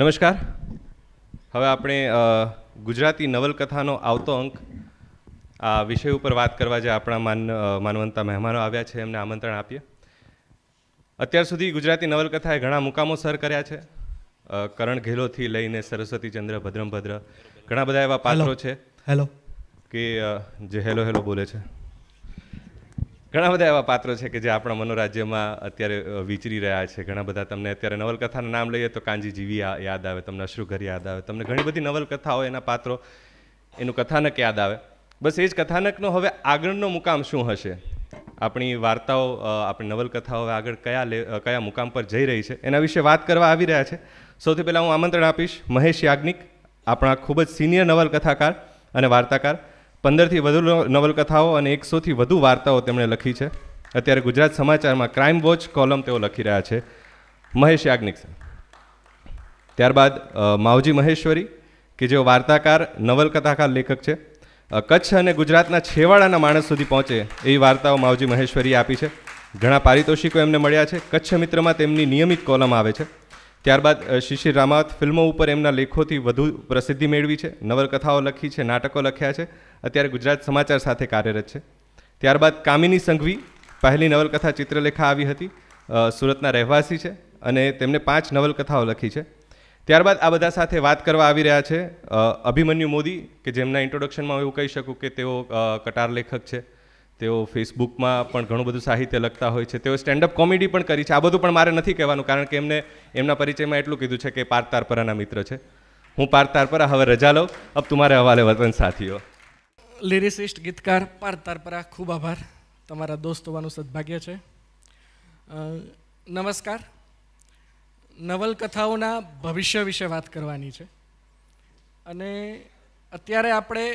નમસ્કાર હવે આપણે ગુજરાતી નવલકથાનો આવતો અંક આ વિષય ઉપર વાત કરવા જે આપણા માન માનવંતા મહેમાનો આવ્યા છે એમને આમંત્રણ આપીએ અત્યાર સુધી ગુજરાતી નવલકથાએ ઘણા મુકામો સર કર્યા છે કરણ ઘેલોથી લઈને સરસ્વતીચંદ્ર ભદ્રમભદ્ર ઘણા બધા એવા પાત્રો છે હેલો કે જે હેલો હેલો બોલે છે ઘણા બધા એવા પાત્રો છે કે જે આપણા મનોરાજ્યમાં અત્યારે વિચરી રહ્યા છે ઘણા બધા તમને અત્યારે નવલકથાના નામ લઈએ તો કાંજી જીવી યાદ આવે તમને અશ્રુઘર યાદ આવે તમને ઘણી બધી નવલકથાઓ એના પાત્રો એનું કથાનક યાદ આવે બસ એ જ કથાનકનો હવે આગળનો મુકામ શું હશે આપણી વાર્તાઓ આપણી નવલકથાઓ હવે આગળ કયા લે કયા મુકામ પર જઈ રહી છે એના વિશે વાત કરવા આવી રહ્યા છે સૌથી પહેલાં હું આમંત્રણ આપીશ મહેશ યાજ્ઞિક આપણા ખૂબ જ સિનિયર નવલકથાકાર અને વાર્તાકાર પંદરથી વધુ નવલકથાઓ અને એકસોથી વધુ વાર્તાઓ તેમણે લખી છે અત્યારે ગુજરાત સમાચારમાં ક્રાઇમ વોચ કોલમ તેઓ લખી રહ્યા છે મહેશ યાજ્ઞિક ત્યારબાદ માવજી મહેશ્વરી કે જેઓ વાર્તાકાર નવલકથાકાર લેખક છે કચ્છ અને ગુજરાતના છેવાડાના માણસ સુધી પહોંચે એવી વાર્તાઓ માવજી મહેશ્વરીએ આપી છે ઘણા પારિતોષિકો એમને મળ્યા છે કચ્છ મિત્રમાં તેમની નિયમિત કોલમ આવે છે ત્યારબાદ શિશિર રામાવત ફિલ્મો ઉપર એમના લેખોથી વધુ પ્રસિદ્ધિ મેળવી છે નવલકથાઓ લખી છે નાટકો લખ્યા છે અત્યારે ગુજરાત સમાચાર સાથે કાર્યરત છે ત્યારબાદ કામિની સંઘવી પહેલી નવલકથા ચિત્રલેખા આવી હતી સુરતના રહેવાસી છે અને તેમણે પાંચ નવલકથાઓ લખી છે ત્યારબાદ આ બધા સાથે વાત કરવા આવી રહ્યા છે અભિમન્યુ મોદી કે જેમના ઇન્ટ્રોડક્શનમાં હું એવું કહી શકું કે તેઓ કટાર લેખક છે તેઓ ફેસબુકમાં પણ ઘણું બધું સાહિત્ય લખતા હોય છે તેઓ સ્ટેન્ડઅપ કોમેડી પણ કરી છે આ બધું પણ મારે નથી કહેવાનું કારણ કે એમને એમના પરિચયમાં એટલું કીધું છે કે પાર્થ તારપરાના મિત્ર છે હું પાર્થ તારપરા હવે રજા લઉં અબ તુમારે હવાલે વતન સાથીઓ લિરિસિસ્ટ ગીતકાર પાર્થ તારપરા ખૂબ આભાર તમારા દોસ્ત હોવાનું સદભાગ્ય છે નમસ્કાર નવલકથાઓના ભવિષ્ય વિશે વાત કરવાની છે અને અત્યારે આપણે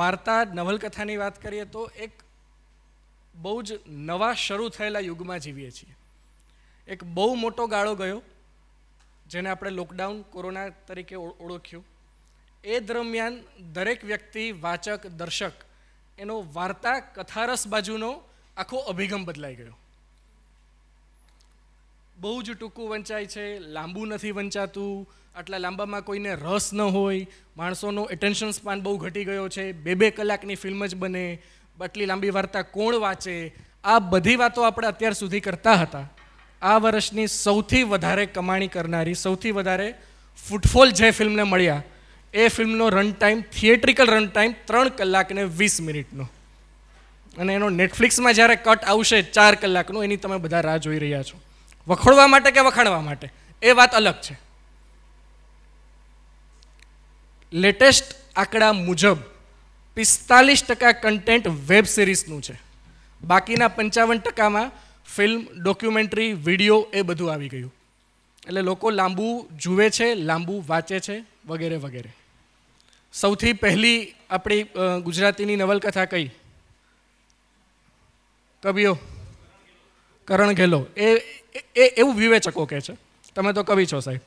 વાર્તા નવલકથાની વાત કરીએ તો એક બહુ જ નવા શરૂ થયેલા યુગમાં જીવીએ છીએ એક બહુ મોટો ગાળો ગયો જેને આપણે લોકડાઉન કોરોના તરીકે ઓળખ્યું એ દરમિયાન દરેક વ્યક્તિ વાચક દર્શક એનો વાર્તા કથારસ બાજુનો આખો અભિગમ બદલાઈ ગયો બહુ જ ટૂંકું વંચાય છે લાંબુ નથી વંચાતું આટલા લાંબામાં કોઈને રસ ન હોય માણસોનો એટેન્શન સ્પાન બહુ ઘટી ગયો છે બે બે કલાકની ફિલ્મ જ બને આટલી લાંબી વાર્તા કોણ વાંચે આ બધી વાતો આપણે અત્યાર સુધી કરતા હતા આ વર્ષની સૌથી વધારે કમાણી કરનારી સૌથી વધારે ફૂટફોલ જે ફિલ્મને મળ્યા એ ફિલ્મનો run time theatrical run time ત્રણ કલાક ને વીસ મિનિટનો અને એનો નેટફ્લિક્સમાં જ્યારે કટ આવશે ચાર કલાકનો એની તમે બધા રાહ જોઈ રહ્યા છો વખોડવા માટે કે વખાણવા માટે એ વાત અલગ છે લેટેસ્ટ આંકડા મુજબ પિસ્તાલીસ ટકા કન્ટેન્ટ વેબ સિરીઝનું છે બાકીના પંચાવન ટકામાં ફિલ્મ ડોક્યુમેન્ટરી વિડીયો એ બધું આવી ગયું એટલે લોકો લાંબુ જુએ છે લાંબુ વાંચે છે વગેરે વગેરે સૌથી પહેલી આપણી ગુજરાતીની નવલકથા કઈ કવિઓ કરણ ઘેલો એ એવું વિવેચકો કહે છે તમે તો કવિ છો સાહેબ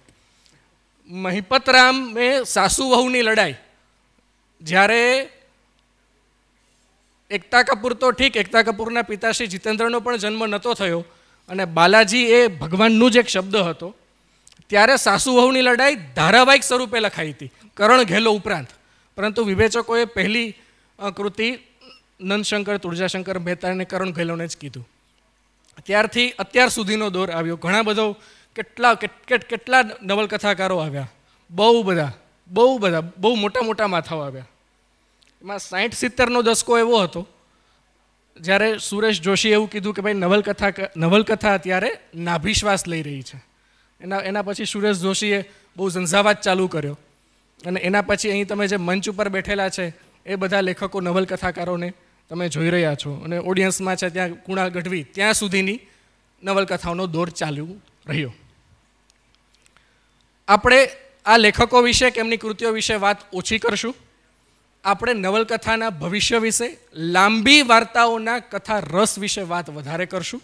મહિપતરામ એ સાસુ વહુની લડાઈ જ્યારે એકતા કપૂર તો ઠીક એકતા કપૂરના પિતાશ્રી જીતેન્દ્રનો પણ જન્મ નહોતો થયો અને બાલાજી એ ભગવાનનું જ એક શબ્દ હતો ત્યારે સાસુ વહુની લડાઈ ધારાવાહિક સ્વરૂપે લખાઈ હતી કરણ ઘેલો ઉપરાંત પરંતુ વિવેચકોએ પહેલી કૃતિ નંદશંકર તુળજાશંકર મહેતા અને કરણ ગહેલોને જ કીધું ત્યારથી અત્યાર સુધીનો દોર આવ્યો ઘણા બધો કેટલા કેટલા નવલકથાકારો આવ્યા બહુ બધા બહુ બધા બહુ મોટા મોટા માથાઓ આવ્યા એમાં સાઠ સિત્તેરનો દસકો એવો હતો જ્યારે સુરેશ જોશી એવું કીધું કે ભાઈ નવલકથા નવલકથા અત્યારે નાભિશ્વાસ લઈ રહી છે એના એના પછી સુરેશ જોશીએ બહુ ઝંઝાવાત ચાલુ કર્યો અને એના પછી અહીં તમે જે મંચ ઉપર બેઠેલા છે એ બધા લેખકો નવલકથાકારોને તમે જોઈ રહ્યા છો અને ઓડિયન્સમાં છે ત્યાં કુણાલ ગઢવી ત્યાં સુધીની નવલકથાઓનો દોર ચાલુ રહ્યો આપણે આ લેખકો વિશે કે એમની કૃતિઓ વિશે વાત ઓછી કરશું આપણે નવલકથાના ભવિષ્ય વિશે લાંબી વાર્તાઓના કથા રસ વિશે વાત વધારે કરશું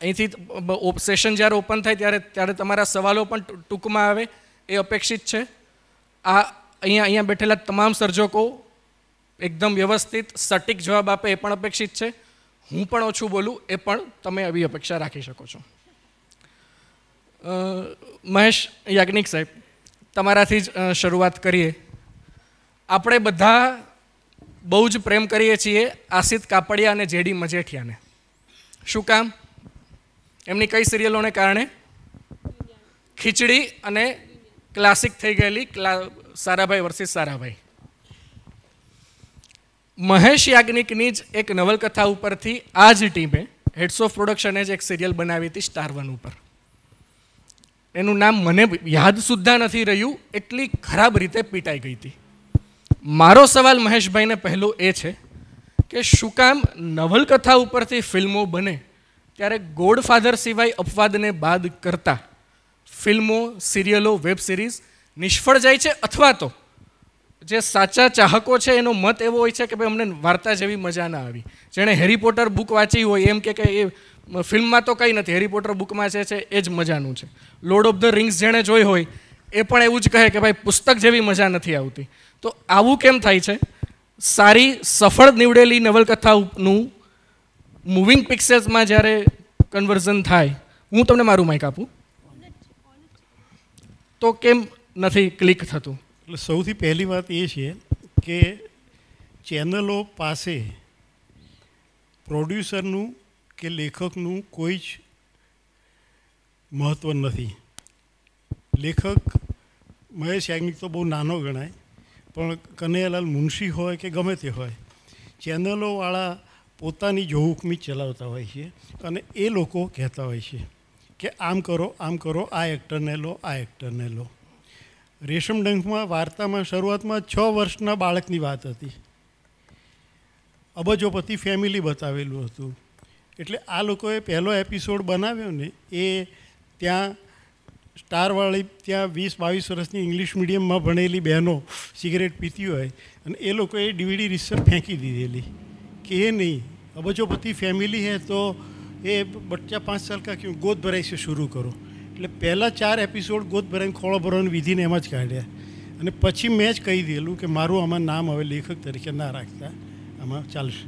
અહીંથી સેશન જ્યારે ઓપન થાય ત્યારે ત્યારે તમારા સવાલો પણ ટૂંકમાં આવે એ અપેક્ષિત છે આ અહીંયા અહીંયા બેઠેલા તમામ સર્જકો એકદમ વ્યવસ્થિત સટીક જવાબ આપે એ પણ અપેક્ષિત છે હું પણ ઓછું બોલું એ પણ તમે આવી અપેક્ષા રાખી શકો છો મહેશ યાજ્ઞિક સાહેબ તમારાથી જ શરૂઆત કરીએ આપણે બધા બહુ જ પ્રેમ કરીએ છીએ આસિત કાપડિયા અને જેડી મજેઠિયાને શું કામ એમની કઈ સિરિયલોને કારણે ખીચડી અને ક્લાસિક થઈ ગયેલી સારાભાઈ વર્સિસ સારાભાઈ મહેશ યાજ્ઞિકની જ એક નવલકથા ઉપરથી આ જ ટીમે હેડ્સ ઓફ પ્રોડક્શને જ એક સિરિયલ બનાવી હતી સ્ટાર વન ઉપર એનું નામ મને યાદ સુદ્ધા નથી રહ્યું એટલી ખરાબ રીતે પીટાઈ ગઈ હતી મારો સવાલ મહેશભાઈને પહેલો એ છે કે શું કામ નવલકથા ઉપરથી ફિલ્મો બને ત્યારે ગોડફાધર સિવાય અપવાદને બાદ કરતાં ફિલ્મો સિરિયલો વેબ સિરીઝ નિષ્ફળ જાય છે અથવા તો જે સાચા ચાહકો છે એનો મત એવો હોય છે કે ભાઈ અમને વાર્તા જેવી મજા ના આવી જેણે હેરી પોટર બુક વાંચી હોય એમ કે એ ફિલ્મમાં તો કંઈ નથી હેરી પોટર બુકમાં જે છે એ જ મજાનું છે લોર્ડ ઓફ ધ રિંગ્સ જેણે જોઈ હોય એ પણ એવું જ કહે કે ભાઈ પુસ્તક જેવી મજા નથી આવતી તો આવું કેમ થાય છે સારી સફળ નીવડેલી નવલકથાનું મૂવિંગ પિક્ચર્સમાં જ્યારે કન્વર્ઝન થાય હું તમને મારું માઇક આપું તો કેમ નથી ક્લિક થતું એટલે સૌથી પહેલી વાત એ છે કે ચેનલો પાસે પ્રોડ્યુસરનું કે લેખકનું કોઈ જ મહત્ત્વ નથી લેખક મહેશ યાજ્ઞિક તો બહુ નાનો ગણાય પણ કનૈયાલાલ મુનશી હોય કે ગમે તે હોય ચેનલોવાળા પોતાની જોહુકમી ચલાવતા હોય છે અને એ લોકો કહેતા હોય છે કે આમ કરો આમ કરો આ એક્ટરને લો આ એક્ટરને લો રેશમ ડંખમાં વાર્તામાં શરૂઆતમાં છ વર્ષના બાળકની વાત હતી અબજોપતિ ફેમિલી બતાવેલું હતું એટલે આ લોકોએ પહેલો એપિસોડ બનાવ્યો ને એ ત્યાં સ્ટારવાળી ત્યાં વીસ બાવીસ વર્ષની ઇંગ્લિશ મીડિયમમાં ભણેલી બહેનો સિગરેટ પીતી હોય અને એ લોકોએ ડીવીડી રિસર્ચ ફેંકી દીધેલી કે એ નહીં અબજોપતિ ફેમિલી હે તો એ બચ્ચા પાંચ સાલ કા ક્યું ગોદ ભરાઈ છે શરૂ કરો એટલે પહેલાં ચાર એપિસોડ ગોદ ભરાઈને ખોળો ભરવાની વિધિને એમાં જ કાઢ્યા અને પછી મેં જ કહી દેલું કે મારું આમાં નામ હવે લેખક તરીકે ના રાખતા આમાં ચાલશે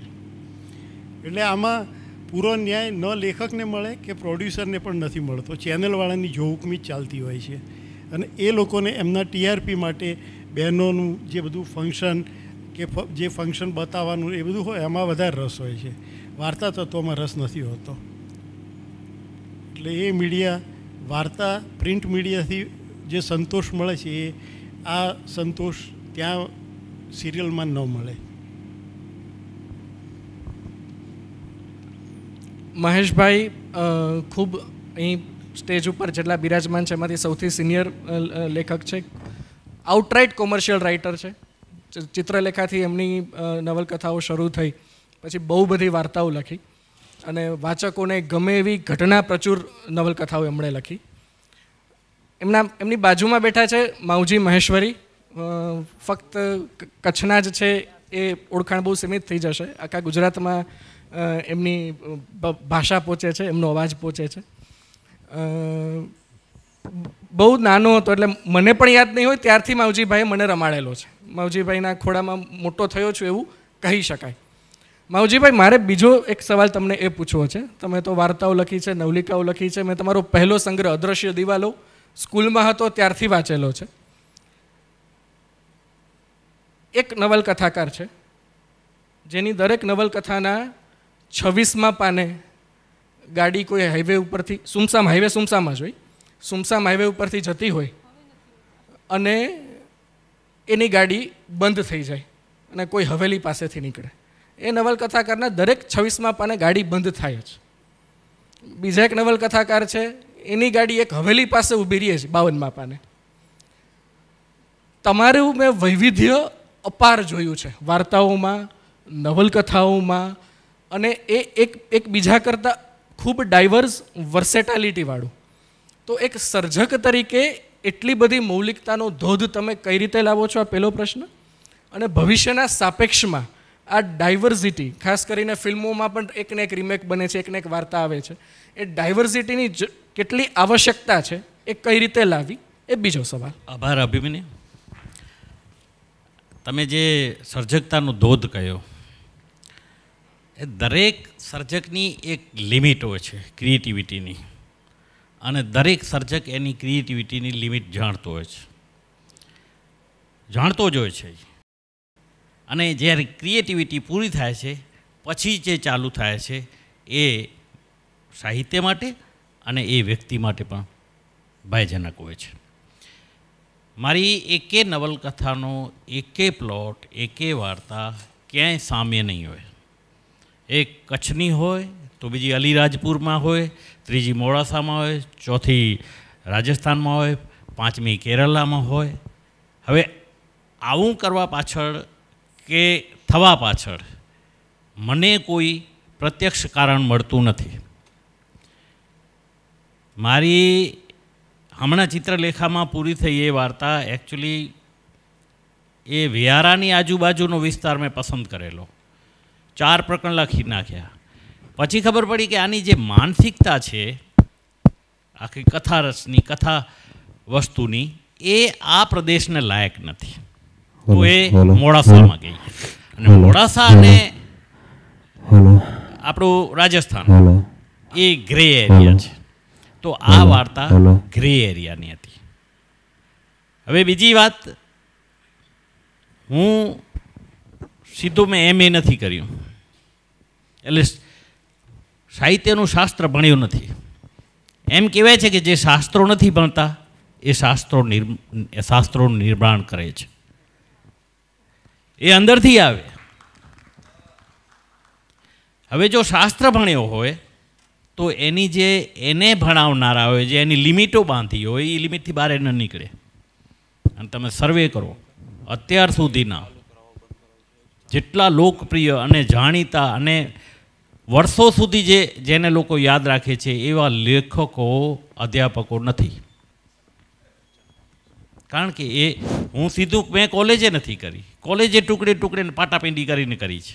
એટલે આમાં પૂરો ન્યાય ન લેખકને મળે કે પ્રોડ્યુસરને પણ નથી મળતો ચેનલવાળાની જોહુકમી ચાલતી હોય છે અને એ લોકોને એમના ટીઆરપી માટે બહેનોનું જે બધું ફંક્શન કે જે ફંક્શન બતાવવાનું એ બધું હોય એમાં વધારે રસ હોય છે વાર્તા તત્વમાં રસ નથી હોતો એટલે એ મીડિયા વાર્તા પ્રિન્ટ મીડિયાથી જે સંતોષ મળે છે એ આ સંતોષ ત્યાં સિરિયલમાં ન મળે મહેશભાઈ ખૂબ અહીં સ્ટેજ ઉપર જેટલા બિરાજમાન છે એમાંથી સૌથી સિનિયર લેખક છે આઉટરાઇટ કોમર્શિયલ રાઇટર છે ચિત્રલેખાથી એમની નવલકથાઓ શરૂ થઈ પછી બહુ બધી વાર્તાઓ લખી અને વાચકોને ગમે એવી ઘટના પ્રચુર નવલકથાઓ એમણે લખી એમના એમની બાજુમાં બેઠા છે માવજી મહેશ્વરી ફક્ત કચ્છના જ છે એ ઓળખાણ બહુ સીમિત થઈ જશે આખા ગુજરાતમાં એમની ભાષા પહોંચે છે એમનો અવાજ પહોંચે છે બહુ નાનો હતો એટલે મને પણ યાદ નહીં હોય ત્યારથી માવજીભાઈએ મને રમાડેલો છે માવજીભાઈના ખોડામાં મોટો થયો છું એવું કહી શકાય માઉજીભાઈ મારે બીજો એક સવાલ તમને એ પૂછવો છે તમે તો વાર્તાઓ લખી છે નવલિકાઓ લખી છે મેં તમારો પહેલો સંગ્રહ અદ્રશ્ય દિવાલો સ્કૂલમાં હતો ત્યારથી વાંચેલો છે એક નવલકથાકાર છે જેની દરેક નવલકથાના છવ્વીસમાં પાને ગાડી કોઈ હાઈવે ઉપરથી સુમસામ હાઈવે સુમસામ જ હોય સુમસામ હાઈવે ઉપરથી જતી હોય અને એની ગાડી બંધ થઈ જાય અને કોઈ હવેલી પાસેથી નીકળે એ નવલકથાકારના દરેક છવ્વીસમાં પાને ગાડી બંધ થાય જ બીજા એક નવલકથાકાર છે એની ગાડી એક હવેલી પાસે ઊભી રહી છે બાવનમાં પાને તમારું મેં વૈવિધ્ય અપાર જોયું છે વાર્તાઓમાં નવલકથાઓમાં અને એ એક એકબીજા કરતાં ખૂબ ડાયવર્સ વર્સેટાલિટીવાળું તો એક સર્જક તરીકે એટલી બધી મૌલિકતાનો ધોધ તમે કઈ રીતે લાવો છો આ પહેલો પ્રશ્ન અને ભવિષ્યના સાપેક્ષમાં આ ડાયવર્સિટી ખાસ કરીને ફિલ્મોમાં પણ એકને એક રિમેક બને છે એકને એક વાર્તા આવે છે એ ડાયવર્સિટીની કેટલી આવશ્યકતા છે એ કઈ રીતે લાવી એ બીજો સવાલ આભાર અભિમન્ય તમે જે સર્જકતાનો ધોધ કહ્યો એ દરેક સર્જકની એક લિમિટ હોય છે ક્રિએટિવિટીની અને દરેક સર્જક એની ક્રિએટિવિટીની લિમિટ જાણતો હોય છે જાણતો જ હોય છે અને જ્યારે ક્રિએટિવિટી પૂરી થાય છે પછી જે ચાલુ થાય છે એ સાહિત્ય માટે અને એ વ્યક્તિ માટે પણ ભયજનક હોય છે મારી એકે નવલકથાનો એકે પ્લોટ એકે વાર્તા ક્યાંય સામ્ય નહીં હોય એક કચ્છની હોય તો બીજી અલીરાજપુરમાં હોય ત્રીજી મોડાસામાં હોય ચોથી રાજસ્થાનમાં હોય પાંચમી કેરલામાં હોય હવે આવું કરવા પાછળ કે થવા પાછળ મને કોઈ પ્રત્યક્ષ કારણ મળતું નથી મારી હમણાં ચિત્રલેખામાં પૂરી થઈ એ વાર્તા એકચ્યુઅલી એ વિહારાની આજુબાજુનો વિસ્તાર મેં પસંદ કરેલો ચાર પ્રકરણ લખી નાખ્યા પછી ખબર પડી કે આની જે માનસિકતા છે આખી કથા રસની કથા વસ્તુની એ આ પ્રદેશને લાયક નથી તો એ મોડાસામાં ગઈ અને મોડાસા અને આપણું રાજસ્થાન એ ગ્રે એરિયા છે તો આ વાર્તા ગ્રે એરિયાની હતી હવે બીજી વાત હું સીધું મેં એમ એ નથી કર્યું એટલે સાહિત્યનું શાસ્ત્ર ભણ્યું નથી એમ કહેવાય છે કે જે શાસ્ત્રો નથી ભણતા એ શાસ્ત્રો શાસ્ત્રોનું નિર્માણ કરે છે એ અંદરથી આવે હવે જો શાસ્ત્ર ભણ્યો હોય તો એની જે એને ભણાવનારા હોય જે એની લિમિટો બાંધી હોય એ લિમિટથી બહાર ન નીકળે અને તમે સર્વે કરો અત્યાર સુધીના જેટલા લોકપ્રિય અને જાણીતા અને વર્ષો સુધી જે જેને લોકો યાદ રાખે છે એવા લેખકો અધ્યાપકો નથી કારણ કે એ હું સીધું મેં કોલેજે નથી કરી કોલેજે ટુકડે ટુકડે પાટાપિંડી કરીને કરી છે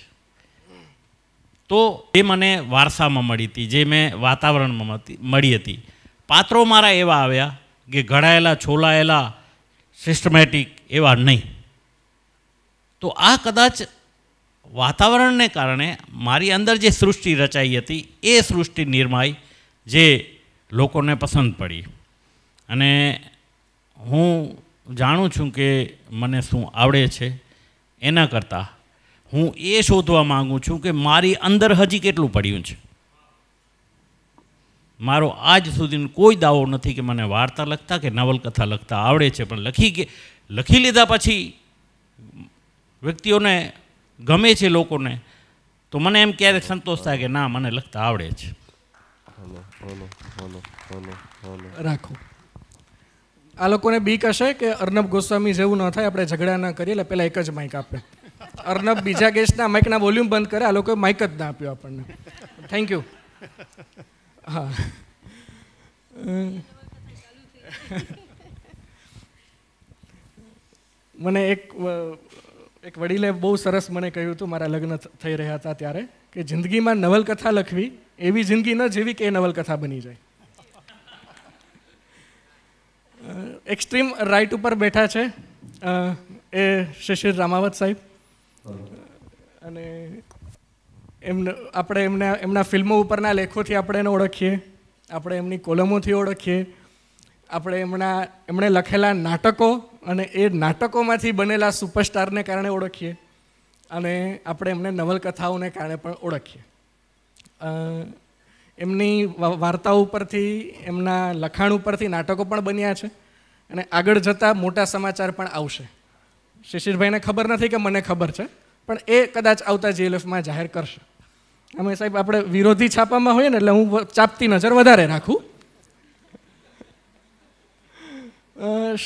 તો એ મને વારસામાં મળી હતી જે મેં વાતાવરણમાં મળી હતી પાત્રો મારા એવા આવ્યા કે ઘડાયેલા છોલાયેલા સિસ્ટમેટિક એવા નહીં તો આ કદાચ વાતાવરણને કારણે મારી અંદર જે સૃષ્ટિ રચાઈ હતી એ સૃષ્ટિ નિર્માઈ જે લોકોને પસંદ પડી અને હું જાણું છું કે મને શું આવડે છે એના કરતાં હું એ શોધવા માગું છું કે મારી અંદર હજી કેટલું પડ્યું છે મારો આજ સુધીનો કોઈ દાવો નથી કે મને વાર્તા લખતા કે નવલકથા લખતા આવડે છે પણ લખી કે લખી લીધા પછી વ્યક્તિઓને ગમે છે લોકોને તો મને એમ ક્યારેક સંતોષ થાય કે ના મને લખતા આવડે છે રાખો આ લોકોને બીક હશે કે અર્નબ ગોસ્વામી જેવું ન થાય આપણે ઝઘડા ના કરીએ એટલે પહેલાં એક જ માઇક આપે અર્નબ બીજા ગેસ્ટના માઇકના વોલ્યુમ બંધ કરે આ લોકોએ માઇક જ ના આપ્યું આપણને થેન્ક યુ હા મને એક એક વડીલે બહુ સરસ મને કહ્યું હતું મારા લગ્ન થઈ રહ્યા હતા ત્યારે કે જિંદગીમાં નવલકથા લખવી એવી જિંદગી ન જેવી કે એ નવલકથા બની જાય એક્સ્ટ્રીમ રાઇટ ઉપર બેઠા છે એ શિશિર રામાવત સાહેબ અને એમને આપણે એમના એમના ફિલ્મો ઉપરના લેખોથી આપણે એને ઓળખીએ આપણે એમની કોલમોથી ઓળખીએ આપણે એમના એમણે લખેલા નાટકો અને એ નાટકોમાંથી બનેલા સુપરસ્ટારને કારણે ઓળખીએ અને આપણે એમને નવલકથાઓને કારણે પણ ઓળખીએ એમની વાર્તાઓ ઉપરથી એમના લખાણ ઉપરથી નાટકો પણ બન્યા છે અને આગળ જતાં મોટા સમાચાર પણ આવશે શિશિરભાઈને ખબર નથી કે મને ખબર છે પણ એ કદાચ આવતા જીએલએફમાં જાહેર કરશે અમે સાહેબ આપણે વિરોધી છાપામાં હોઈએ ને એટલે હું ચાપતી નજર વધારે રાખું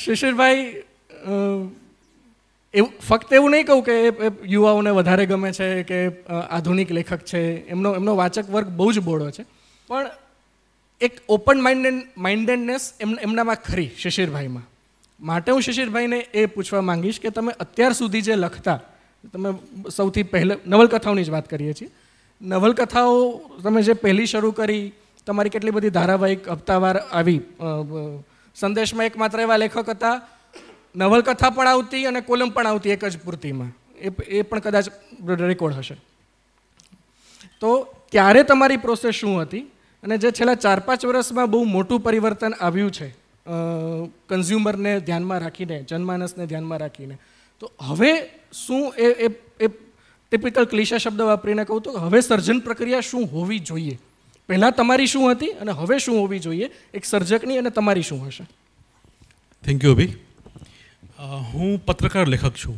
શિશિરભાઈ એવું ફક્ત એવું નહીં કહું કે એ યુવાઓને વધારે ગમે છે કે આધુનિક લેખક છે એમનો એમનો વાચક વર્ગ બહુ જ બોળો છે પણ એક ઓપન માઇન્ડેડ માઇન્ડેડનેસ એમ એમનામાં ખરી શિશિરભાઈમાં માટે હું શિશિરભાઈને એ પૂછવા માંગીશ કે તમે અત્યાર સુધી જે લખતા તમે સૌથી પહેલાં નવલકથાઓની જ વાત કરીએ છીએ નવલકથાઓ તમે જે પહેલી શરૂ કરી તમારી કેટલી બધી ધારાવાહિક હપ્તાવાર આવી સંદેશમાં એક માત્ર એવા લેખક હતા નવલકથા પણ આવતી અને કોલમ પણ આવતી એક જ પૂર્તિમાં એ એ પણ કદાચ રેકોર્ડ હશે તો ત્યારે તમારી પ્રોસેસ શું હતી અને જે છેલ્લા ચાર પાંચ વર્ષમાં બહુ મોટું પરિવર્તન આવ્યું છે કન્ઝ્યુમરને ધ્યાનમાં રાખીને જનમાનસને ધ્યાનમાં રાખીને તો હવે શું એ એ એ ટિપિકલ ક્લિશા શબ્દ વાપરીને કહું તો હવે સર્જન પ્રક્રિયા શું હોવી જોઈએ પહેલાં તમારી શું હતી અને હવે શું હોવી જોઈએ એક સર્જકની અને તમારી શું હશે થેન્ક યુ અભી હું પત્રકાર લેખક છું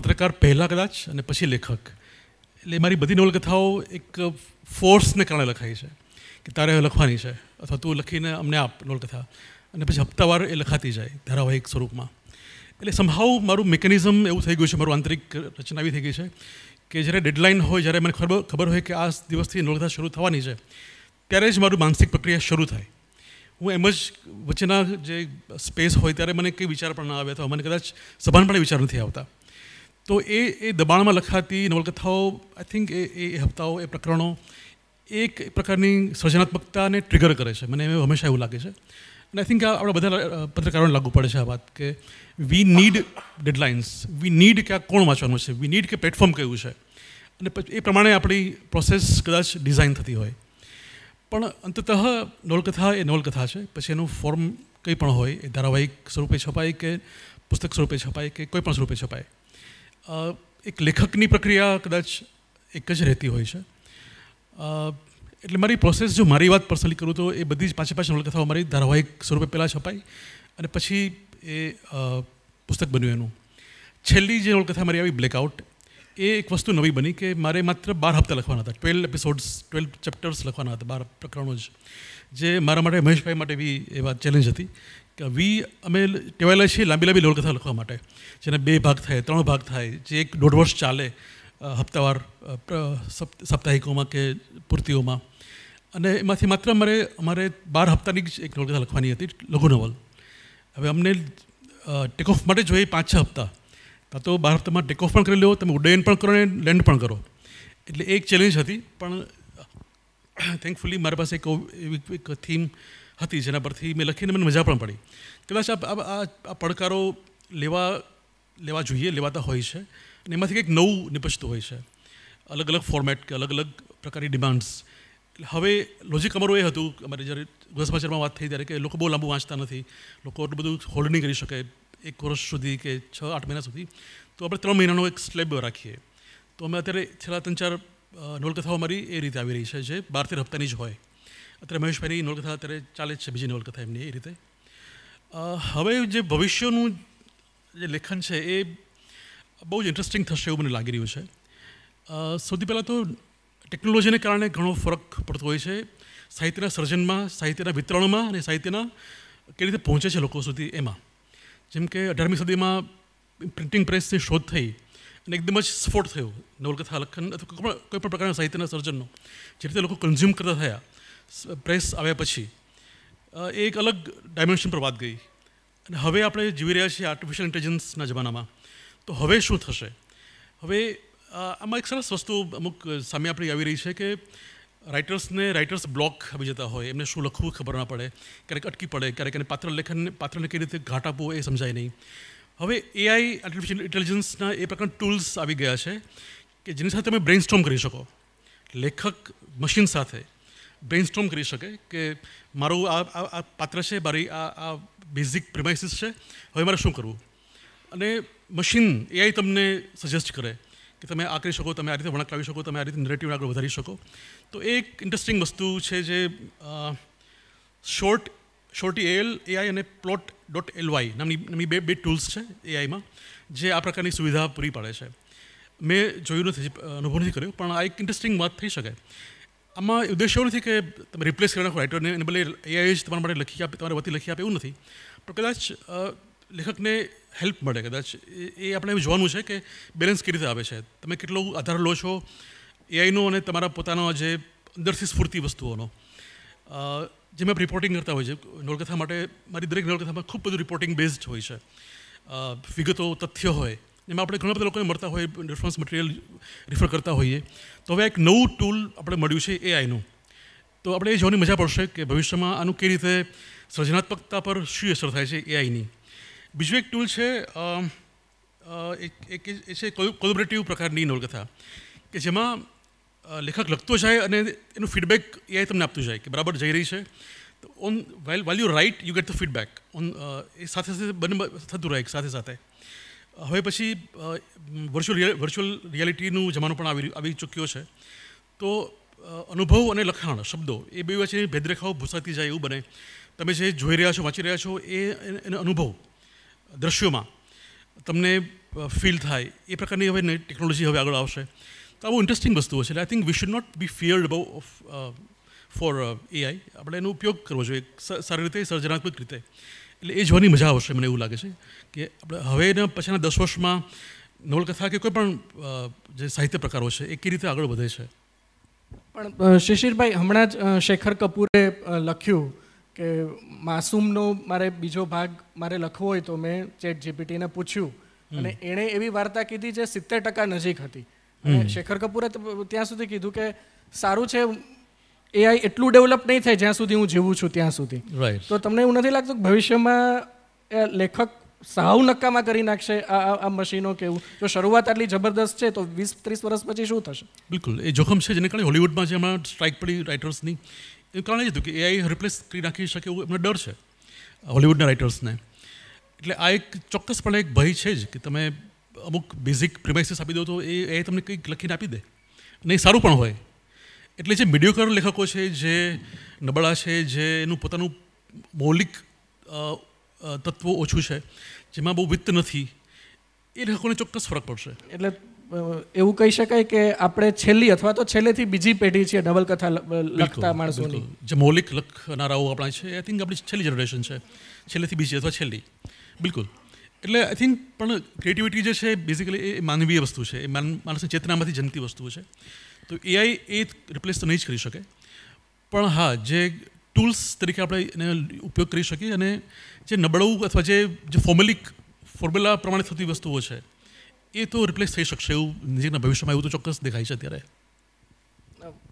પત્રકાર પહેલાં કદાચ અને પછી લેખક એટલે મારી બધી નવલકથાઓ એક ફોર્સને કારણે લખાય છે કે તારે લખવાની છે અથવા તું લખીને અમને આપ નોલકથા અને પછી હપ્તાવાર એ લખાતી જાય ધારાવાહિક સ્વરૂપમાં એટલે સંભાવ મારું મિકેનિઝમ એવું થઈ ગયું છે મારું આંતરિક રચના એવી થઈ ગઈ છે કે જ્યારે ડેડલાઇન હોય જ્યારે મને ખબર ખબર હોય કે આ દિવસથી નોલકથા શરૂ થવાની છે ત્યારે જ મારું માનસિક પ્રક્રિયા શરૂ થાય હું એમ જ વચ્ચેના જે સ્પેસ હોય ત્યારે મને કંઈ વિચાર પણ ના આવે અથવા મને કદાચ સભાનપણે વિચાર નથી આવતા તો એ એ દબાણમાં લખાતી નવલકથાઓ આઈ થિંક એ એ હપ્તાઓ એ પ્રકરણો એક પ્રકારની સર્જનાત્મકતાને ટ્રિગર કરે છે મને એવું હંમેશા એવું લાગે છે અને આઈ થિંક આપણે બધા પત્રકારોને લાગુ પડે છે આ વાત કે we need deadlines we need કે આ કોણ વાંચવાનું છે વી નીડ કે પ્લેટફોર્મ કયું છે અને એ પ્રમાણે આપણી પ્રોસેસ કદાચ ડિઝાઇન થતી હોય પણ અંતતઃ નવલકથા એ નવલકથા છે પછી એનું ફોર્મ કંઈ પણ હોય એ ધારાવાહિક સ્વરૂપે છપાય કે પુસ્તક સ્વરૂપે છપાય કે કોઈ પણ સ્વરૂપે છપાય એક લેખકની પ્રક્રિયા કદાચ એક જ રહેતી હોય છે એટલે મારી પ્રોસેસ જો મારી વાત પર્સનલી કરું તો એ બધી જ પાછી પાછી નવલકથાઓ મારી ધારાવાહિક સ્વરૂપે પહેલાં છપાઈ અને પછી એ પુસ્તક બન્યું એનું છેલ્લી જે નવલકથા મારી આવી બ્લેકઆઉટ એ એક વસ્તુ નવી બની કે મારે માત્ર બાર હપ્તા લખવાના હતા ટ્વેલ્વ એપિસોડ્સ ટ્વેલ્વ ચેપ્ટર્સ લખવાના હતા બાર પ્રકરણો જ જે મારા માટે મહેશભાઈ માટે બી એ વાત ચેલેન્જ હતી કે વી અમે ટેવાયેલા છીએ લાંબી લાંબી નવલકથા લખવા માટે જેને બે ભાગ થાય ત્રણ ભાગ થાય જે એક દોઢ વર્ષ ચાલે હપ્તાવાર સાપ્તાહિકોમાં કે પૂર્તિઓમાં અને એમાંથી માત્ર અમારે અમારે બાર હપ્તાની જ એક નવલકથા લખવાની હતી લઘુ નવલ હવે અમને ટેક ઓફ માટે જોઈએ પાંચ છ હપ્તા કાં તો બાર હપ્તામાં ટેક ઓફ પણ કરી લો તમે ઉડ્ડયન પણ કરો અને લેન્ડ પણ કરો એટલે એક ચેલેન્જ હતી પણ થેન્કફુલી મારી પાસે એક એવી એક થીમ હતી જેના પરથી મેં લખીને મને મજા પણ પડી કદાચ આ પડકારો લેવા લેવા જોઈએ લેવાતા હોય છે અને એમાંથી કંઈક નવું નિપજતું હોય છે અલગ અલગ ફોર્મેટ કે અલગ અલગ પ્રકારની ડિમાન્ડ્સ એટલે હવે લોજિક અમારું એ હતું અમારે જ્યારે સમાચારમાં વાત થઈ ત્યારે કે લોકો બહુ લાંબુ વાંચતા નથી લોકો એટલું બધું હોલ્ડ નહીં કરી શકે એક વર્ષ સુધી કે છ આઠ મહિના સુધી તો આપણે ત્રણ મહિનાનો એક સ્લેબ રાખીએ તો અમે અત્યારે છેલ્લા ત્રણ ચાર નવલકથાઓ અમારી એ રીતે આવી રહી છે જે બાર તેર હપ્તાની જ હોય અત્યારે મહેશભાઈની નવલકથા અત્યારે ચાલે જ છે બીજી નવલકથા એમની એ રીતે હવે જે ભવિષ્યનું જે લેખન છે એ બહુ જ ઇન્ટરેસ્ટિંગ થશે એવું મને લાગી રહ્યું છે સૌથી પહેલાં તો ટેકનોલોજીને કારણે ઘણો ફરક પડતો હોય છે સાહિત્યના સર્જનમાં સાહિત્યના વિતરણમાં અને સાહિત્યના કેવી રીતે પહોંચે છે લોકો સુધી એમાં જેમ કે અઢારમી સદીમાં પ્રિન્ટિંગ પ્રેસની શોધ થઈ અને એકદમ જ સ્ફોટ થયો નવલકથા લખન અથવા કોઈપણ પણ પ્રકારના સાહિત્યના સર્જનનો જે રીતે લોકો કન્ઝ્યુમ કરતા થયા પ્રેસ આવ્યા પછી એ એક અલગ ડાયમેન્શન પર વાત ગઈ અને હવે આપણે જીવી રહ્યા છીએ આર્ટિફિશિયલ ઇન્ટેલિજન્સના જમાનામાં તો હવે શું થશે હવે આમાં એક સરસ વસ્તુ અમુક સામે આપણી આવી રહી છે કે રાઇટર્સને રાઇટર્સ બ્લોક આવી જતા હોય એમને શું લખવું ખબર ના પડે ક્યારેક અટકી પડે ક્યારેક એને પાત્ર લેખન પાત્રને કઈ રીતે ઘાટ આપવો એ સમજાય નહીં હવે એઆઈ આર્ટિફિશિયલ ઇન્ટેલિજન્સના એ પ્રકારના ટૂલ્સ આવી ગયા છે કે જેની સાથે તમે બ્રેઇન બ્રેઇનસ્ટોમ કરી શકો લેખક મશીન સાથે બ્રેઇન બ્રેઇનસ્ટોમ કરી શકે કે મારું આ પાત્ર છે મારી આ આ બેઝિક પ્રિમાઇસીસ છે હવે મારે શું કરવું અને મશીન એઆઈ તમને સજેસ્ટ કરે કે તમે આ કરી શકો તમે આ રીતે વળાંક લાવી શકો તમે આ રીતે નરેટિવ આગળ વધારી શકો તો એક ઇન્ટરેસ્ટિંગ વસ્તુ છે જે શોર્ટ શોર્ટી એલ એઆઈ અને પ્લોટ ડોટ એલ વાય નામની નામની બે બે ટૂલ્સ છે એઆઈમાં જે આ પ્રકારની સુવિધા પૂરી પાડે છે મેં જોયું નથી અનુભવ નથી કર્યો પણ આ એક ઇન્ટરેસ્ટિંગ વાત થઈ શકે આમાં ઉદ્દેશ એવો નથી કે તમે રિપ્લેસ કરી નાખો રાઇટરને એને ભલે એઆઈ જ તમારા માટે લખી આપે તમારે વતી લખી આપે એવું નથી પણ કદાચ લેખકને હેલ્પ મળે કદાચ એ આપણે એવું જોવાનું છે કે બેલેન્સ કેવી રીતે આવે છે તમે કેટલો આધાર લો છો એઆઈનો અને તમારા પોતાનો જે અંદરથી સ્ફૂર્તિ વસ્તુઓનો જે મેં રિપોર્ટિંગ કરતા હોય છે નવલકથા માટે મારી દરેક નવલકથામાં ખૂબ બધું રિપોર્ટિંગ બેઝડ હોય છે વિગતો તથ્ય હોય એમાં આપણે ઘણા બધા લોકોને મળતા હોય રેફરન્સ મટીરિયલ રિફર કરતા હોઈએ તો હવે એક નવું ટૂલ આપણે મળ્યું છે એઆઈનું તો આપણે એ જોવાની મજા પડશે કે ભવિષ્યમાં આનું કઈ રીતે સર્જનાત્મકતા પર શું અસર થાય છે એઆઈની બીજું એક ટૂલ છે એક એ છે કોલોબરેટિવ પ્રકારની નવલકથા કે જેમાં લેખક લખતો જાય અને એનું ફીડબેક એ તમને આપતું જાય કે બરાબર જઈ રહી છે તો on well well you write you get the feedback on એ સાથે સાથે બંને થતું રહે સાથે સાથે હવે પછી વર્ચ્યુઅલ વર્ચ્યુઅલ રિયાલિટીનું જમાનો પણ આવી આવી ચૂક્યો છે તો અનુભવ અને લખાણ શબ્દો એ બે વચ્ચેની ભેદરેખાઓ ભૂસાતી જાય એવું બને તમે જે જોઈ રહ્યા છો વાંચી રહ્યા છો એ એનો અનુભવ દ્રશ્યોમાં તમને ફીલ થાય એ પ્રકારની હવે ટેકનોલોજી હવે આગળ આવશે તો આ બહુ ઇન્ટરેસ્ટિંગ વસ્તુઓ છે એટલે I think we should not be feared about for AI આપણે એનો ઉપયોગ કરવો જોઈએ સારી રીતે સર્જનાત્મક રીતે એટલે એ જોવાની મજા આવશે મને એવું લાગે છે કે આપણે હવે પછીના દસ વર્ષમાં નવલકથા કે કોઈ પણ જે સાહિત્ય પ્રકારો છે એ કઈ રીતે આગળ વધે છે પણ શિશિરભાઈ હમણાં જ શેખર કપૂરે લખ્યું કે માસૂમનો મારે બીજો ભાગ મારે લખવો હોય તો મેં ચેટ જીપીટીને પૂછ્યું અને એણે એવી વાર્તા કીધી જે સિત્તેર ટકા નજીક હતી શેખર કપૂરે ત્યાં સુધી કીધું કે સારું છે એઆઈ એટલું ડેવલપ નહીં થાય જ્યાં સુધી હું જીવું છું ત્યાં સુધી તો તમને એવું નથી લાગતું ભવિષ્યમાં લેખક સાવ નક્કામાં કરી નાખશે આ આ મશીનો કેવું જો શરૂઆત આટલી જબરદસ્ત છે તો વીસ ત્રીસ વર્ષ પછી શું થશે બિલકુલ એ જોખમ છે જેને કારણે હોલિવૂડમાં જે હમણાં સ્ટ્રાઇક પડી રાઇટર્સની એવું કારણ એ હતું કે એઆઈ રિપ્લેસ કરી નાખી શકે એવું એમને ડર છે હોલિવૂડના રાઇટર્સને એટલે આ એક ચોક્કસપણે એક ભય છે જ કે તમે અમુક બેઝિક પ્રિમાઇસીસ આપી દો તો એ એ તમને કંઈક લખીને આપી દે અને એ સારું પણ હોય એટલે જે મીડિયોકર લેખકો છે જે નબળા છે જે એનું પોતાનું મૌલિક તત્વો ઓછું છે જેમાં બહુ વિત્ત નથી એ લેખકોને ચોક્કસ ફરક પડશે એટલે એવું કહી શકાય કે આપણે છેલ્લી અથવા તો છેલ્લેથી બીજી પેઢી છે નવલકથા લખતા માણસોની જે મૌલિક લખનારાઓ આપણા છે આઈ થિંક આપણી છેલ્લી જનરેશન છે છેલ્લેથી બીજી અથવા છેલ્લી બિલકુલ એટલે આઈ થિંક પણ ક્રિએટિવિટી જે છે બેઝિકલી એ માનવીય વસ્તુ છે એ માણસની ચેતનામાંથી જનતી વસ્તુ છે તો એઆઈ એ રિપ્લેસ તો નહીં જ કરી શકે પણ હા જે ટૂલ્સ તરીકે આપણે એને ઉપયોગ કરી શકીએ અને જે નબળવું અથવા જે જે ફોર્મલી ફોર્મ્યુલા પ્રમાણે થતી વસ્તુઓ છે એ તો રિપ્લેસ થઈ શકશે એવું નજીકના ભવિષ્યમાં એવું તો ચોક્કસ દેખાય છે અત્યારે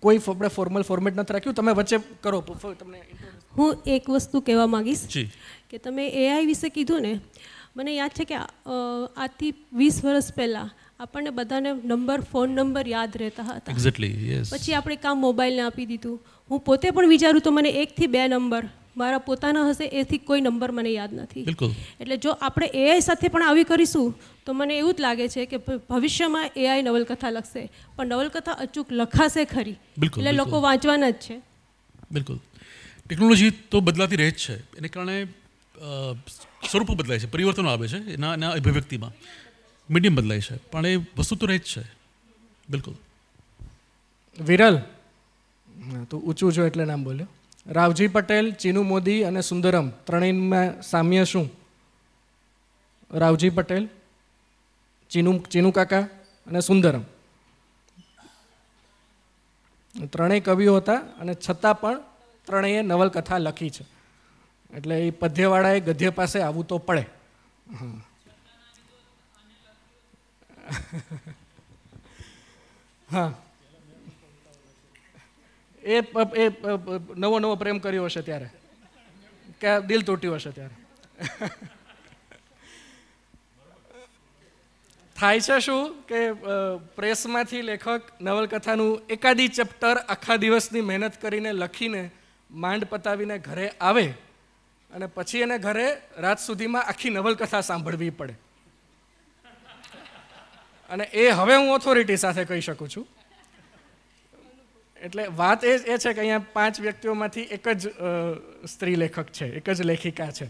કોઈ આપણે ફોર્મલ ફોર્મેટ નથી રાખ્યું તમે વચ્ચે કરો તમને હું એક વસ્તુ કહેવા માગીશ કે તમે એઆઈ વિશે કીધું ને મને યાદ છે કે આથી વીસ વર્ષ પહેલાં આપણને બધાને નંબર ફોન નંબર યાદ રહેતા હતા એક્ઝેક્ટલી પછી આપણે કામ મોબાઈલને આપી દીધું હું પોતે પણ વિચારું તો મને એકથી બે નંબર મારા પોતાના હશે એથી કોઈ નંબર મને યાદ નથી એટલે જો આપણે એઆઈ સાથે પણ આવી કરીશું તો મને એવું જ લાગે છે કે ભવિષ્યમાં એઆઈ નવલકથા લખશે પણ નવલકથા અચૂક લખાશે ખરી એટલે લોકો વાંચવાના જ છે બિલકુલ ટેકનોલોજી તો બદલાતી રહે જ છે એને કારણે સ્વરૂપો બદલાય છે પરિવર્તનો આવે છે એના એના અભિવ્યક્તિમાં મીડિયમ બદલાય છે પણ એ વસ્તુ તો રહે જ છે બિલકુલ વિરલ તું ઊંચું છો એટલે નામ બોલ્યો રાવજી પટેલ ચીનુ મોદી અને સુંદરમ ત્રણેયમાં સામ્ય શું રાવજી પટેલ ચીનુ ચીનુ કાકા અને સુંદરમ ત્રણેય કવિઓ હતા અને છતાં પણ ત્રણેય નવલકથા લખી છે એટલે એ પદ્યવાળાએ ગધ્ય પાસે આવવું તો પડે હા એ એ નવો નવો પ્રેમ કર્યો હશે ત્યારે કે દિલ તૂટ્યું હશે ત્યારે થાય છે શું કે પ્રેસમાંથી લેખક નવલકથાનું એકાદી ચેપ્ટર આખા દિવસની મહેનત કરીને લખીને માંડ પતાવીને ઘરે આવે અને પછી એને ઘરે રાત સુધીમાં આખી નવલકથા સાંભળવી પડે અને એ હવે હું ઓથોરિટી સાથે કહી શકું છું એટલે વાત એ એ છે કે અહીંયા પાંચ વ્યક્તિઓમાંથી એક જ સ્ત્રી લેખક છે એક જ લેખિકા છે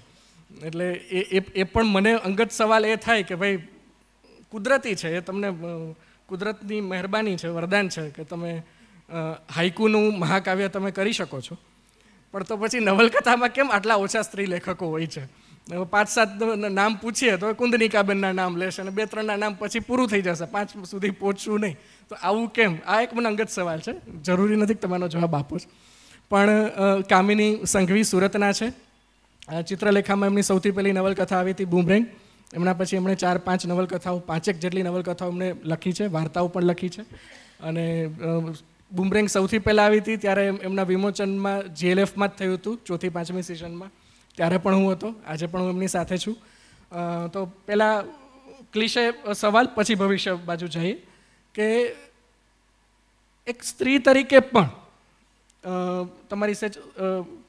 એટલે એ એ પણ મને અંગત સવાલ એ થાય કે ભાઈ કુદરતી છે એ તમને કુદરતની મહેરબાની છે વરદાન છે કે તમે હાઇકુનું મહાકાવ્ય તમે કરી શકો છો પણ તો પછી નવલકથામાં કેમ આટલા ઓછા સ્ત્રી લેખકો હોય છે પાંચ સાત નામ પૂછીએ તો કુંદનિકાબેનના નામ લેશે અને બે ત્રણના નામ પછી પૂરું થઈ જશે પાંચ સુધી પહોંચશું નહીં તો આવું કેમ આ એક મને અંગત સવાલ છે જરૂરી નથી કે તમારો જવાબ આપો જ પણ કામિની સંઘવી સુરતના છે ચિત્રલેખામાં એમની સૌથી પહેલી નવલકથા આવી હતી બૂમરેંગ એમના પછી એમણે ચાર પાંચ નવલકથાઓ પાંચેક જેટલી નવલકથાઓ એમણે લખી છે વાર્તાઓ પણ લખી છે અને બુમરેંગ સૌથી પહેલાં આવી હતી ત્યારે એમના વિમોચનમાં જીએલએફમાં જ થયું હતું ચોથી પાંચમી સિઝનમાં ત્યારે પણ હું હતો આજે પણ હું એમની સાથે છું તો પહેલાં ક્લિશે સવાલ પછી ભવિષ્ય બાજુ જઈએ કે એક સ્ત્રી તરીકે પણ તમારી સચ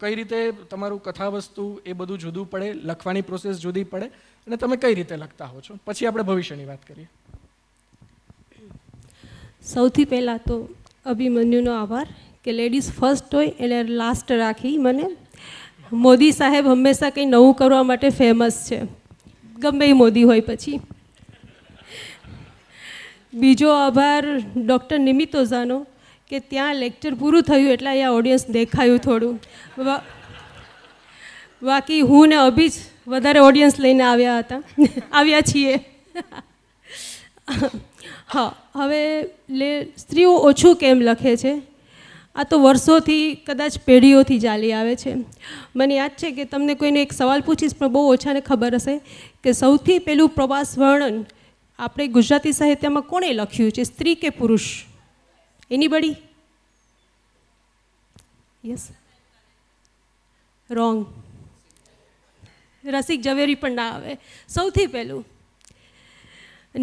કઈ રીતે તમારું કથા વસ્તુ એ બધું જુદું પડે લખવાની પ્રોસેસ જુદી પડે અને તમે કઈ રીતે લખતા હો છો પછી આપણે ભવિષ્યની વાત કરીએ સૌથી પહેલાં તો અભિમન્યુનો આભાર કે લેડીઝ ફર્સ્ટ હોય એટલે લાસ્ટ રાખી મને મોદી સાહેબ હંમેશા કંઈ નવું કરવા માટે ફેમસ છે ગમે મોદી હોય પછી બીજો આભાર ડૉક્ટર નિમિત ઓઝાનો કે ત્યાં લેક્ચર પૂરું થયું એટલે અહીંયા ઓડિયન્સ દેખાયું થોડું બાકી હું ને અભી જ વધારે ઓડિયન્સ લઈને આવ્યા હતા આવ્યા છીએ હા હવે લે સ્ત્રીઓ ઓછું કેમ લખે છે આ તો વર્ષોથી કદાચ પેઢીઓથી ચાલી આવે છે મને યાદ છે કે તમને કોઈને એક સવાલ પૂછીશ પણ બહુ ઓછાને ખબર હશે કે સૌથી પહેલું પ્રવાસ વર્ણન આપણે ગુજરાતી સાહિત્યમાં કોણે લખ્યું છે સ્ત્રી કે પુરુષ એની બડી યસ રોંગ રસિક ઝવેરી પણ ના આવે સૌથી પહેલું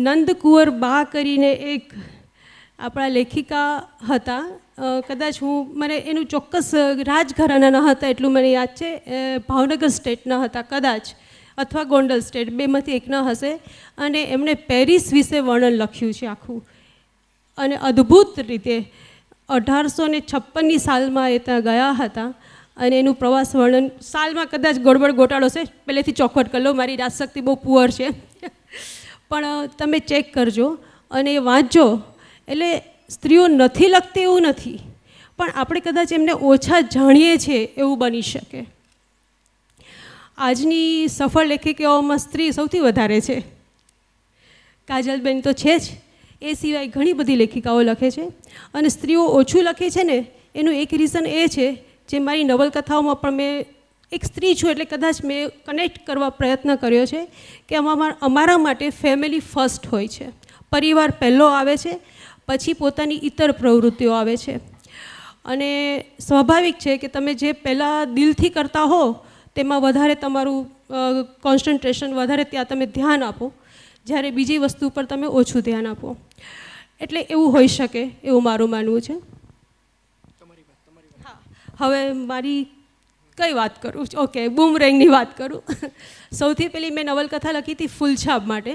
નંદકુંવર બા કરીને એક આપણા લેખિકા હતા કદાચ હું મને એનું ચોક્કસ રાજઘરાના ન હતા એટલું મને યાદ છે ભાવનગર સ્ટેટના હતા કદાચ અથવા ગોંડલ સ્ટેટ બેમાંથી એક ન હશે અને એમણે પેરિસ વિશે વર્ણન લખ્યું છે આખું અને અદ્ભુત રીતે અઢારસો ને છપ્પનની સાલમાં એ ત્યાં ગયા હતા અને એનું પ્રવાસ વર્ણન સાલમાં કદાચ ગોળબડ ગોટાળો છે પહેલેથી ચોખવટ કરી લો મારી રાજશક્તિ બહુ પુઅર છે પણ તમે ચેક કરજો અને એ વાંચજો એટલે સ્ત્રીઓ નથી લખતી એવું નથી પણ આપણે કદાચ એમને ઓછા જાણીએ છીએ એવું બની શકે આજની સફળ લેખિકાઓમાં સ્ત્રી સૌથી વધારે છે કાજલબેન તો છે જ એ સિવાય ઘણી બધી લેખિકાઓ લખે છે અને સ્ત્રીઓ ઓછું લખે છે ને એનું એક રીઝન એ છે જે મારી નવલકથાઓમાં પણ મેં એક સ્ત્રી છું એટલે કદાચ મેં કનેક્ટ કરવા પ્રયત્ન કર્યો છે કે અમારા અમારા માટે ફેમિલી ફર્સ્ટ હોય છે પરિવાર પહેલો આવે છે પછી પોતાની ઇતર પ્રવૃત્તિઓ આવે છે અને સ્વાભાવિક છે કે તમે જે પહેલાં દિલથી કરતા હો તેમાં વધારે તમારું કોન્સન્ટ્રેશન વધારે ત્યાં તમે ધ્યાન આપો જ્યારે બીજી વસ્તુ પર તમે ઓછું ધ્યાન આપો એટલે એવું હોઈ શકે એવું મારું માનવું છે હા હવે મારી કઈ વાત કરું ઓકે બૂમરેંગની વાત કરું સૌથી પહેલી મેં નવલકથા લખી હતી ફૂલછાપ માટે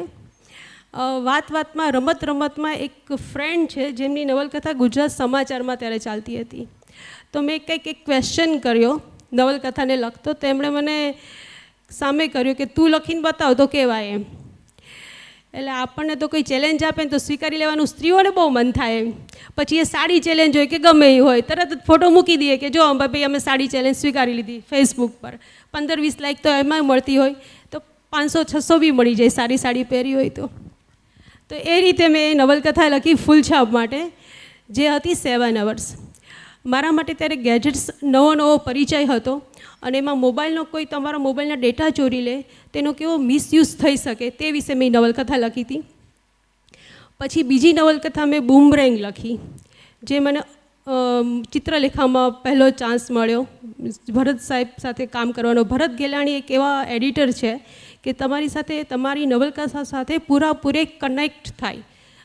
વાત વાતમાં રમત રમતમાં એક ફ્રેન્ડ છે જેમની નવલકથા ગુજરાત સમાચારમાં ત્યારે ચાલતી હતી તો મેં કંઈક એક ક્વેશ્ચન કર્યો નવલકથાને લખતો તેમણે મને સામે કર્યું કે તું લખીને બતાવ તો કહેવાય એમ એટલે આપણને તો કોઈ ચેલેન્જ આપે ને તો સ્વીકારી લેવાનું સ્ત્રીઓને બહુ મન થાય એમ પછી એ સાડી ચેલેન્જ હોય કે ગમે એ હોય તરત જ ફોટો મૂકી દઈએ કે જો અંબાભાઈ અમે સાડી ચેલેન્જ સ્વીકારી લીધી ફેસબુક પર પંદર વીસ લાઇક તો એમાં મળતી હોય તો પાંચસો છસો બી મળી જાય સારી સાડી પહેરી હોય તો તો એ રીતે મેં નવલકથા લખી ફૂલછાપ માટે જે હતી સેવન અવર્સ મારા માટે ત્યારે ગેજેટ્સ નવો નવો પરિચય હતો અને એમાં મોબાઈલનો કોઈ તમારા મોબાઈલના ડેટા ચોરી લે તેનો કેવો મિસયુઝ થઈ શકે તે વિશે મેં નવલકથા લખી હતી પછી બીજી નવલકથા મેં બૂમરેંગ લખી જે મને ચિત્રલેખામાં પહેલો ચાન્સ મળ્યો ભરત સાહેબ સાથે કામ કરવાનો ભરત ગેલાણી એક એવા એડિટર છે કે તમારી સાથે તમારી નવલકથા સાથે પૂરાપૂરે કનેક્ટ થાય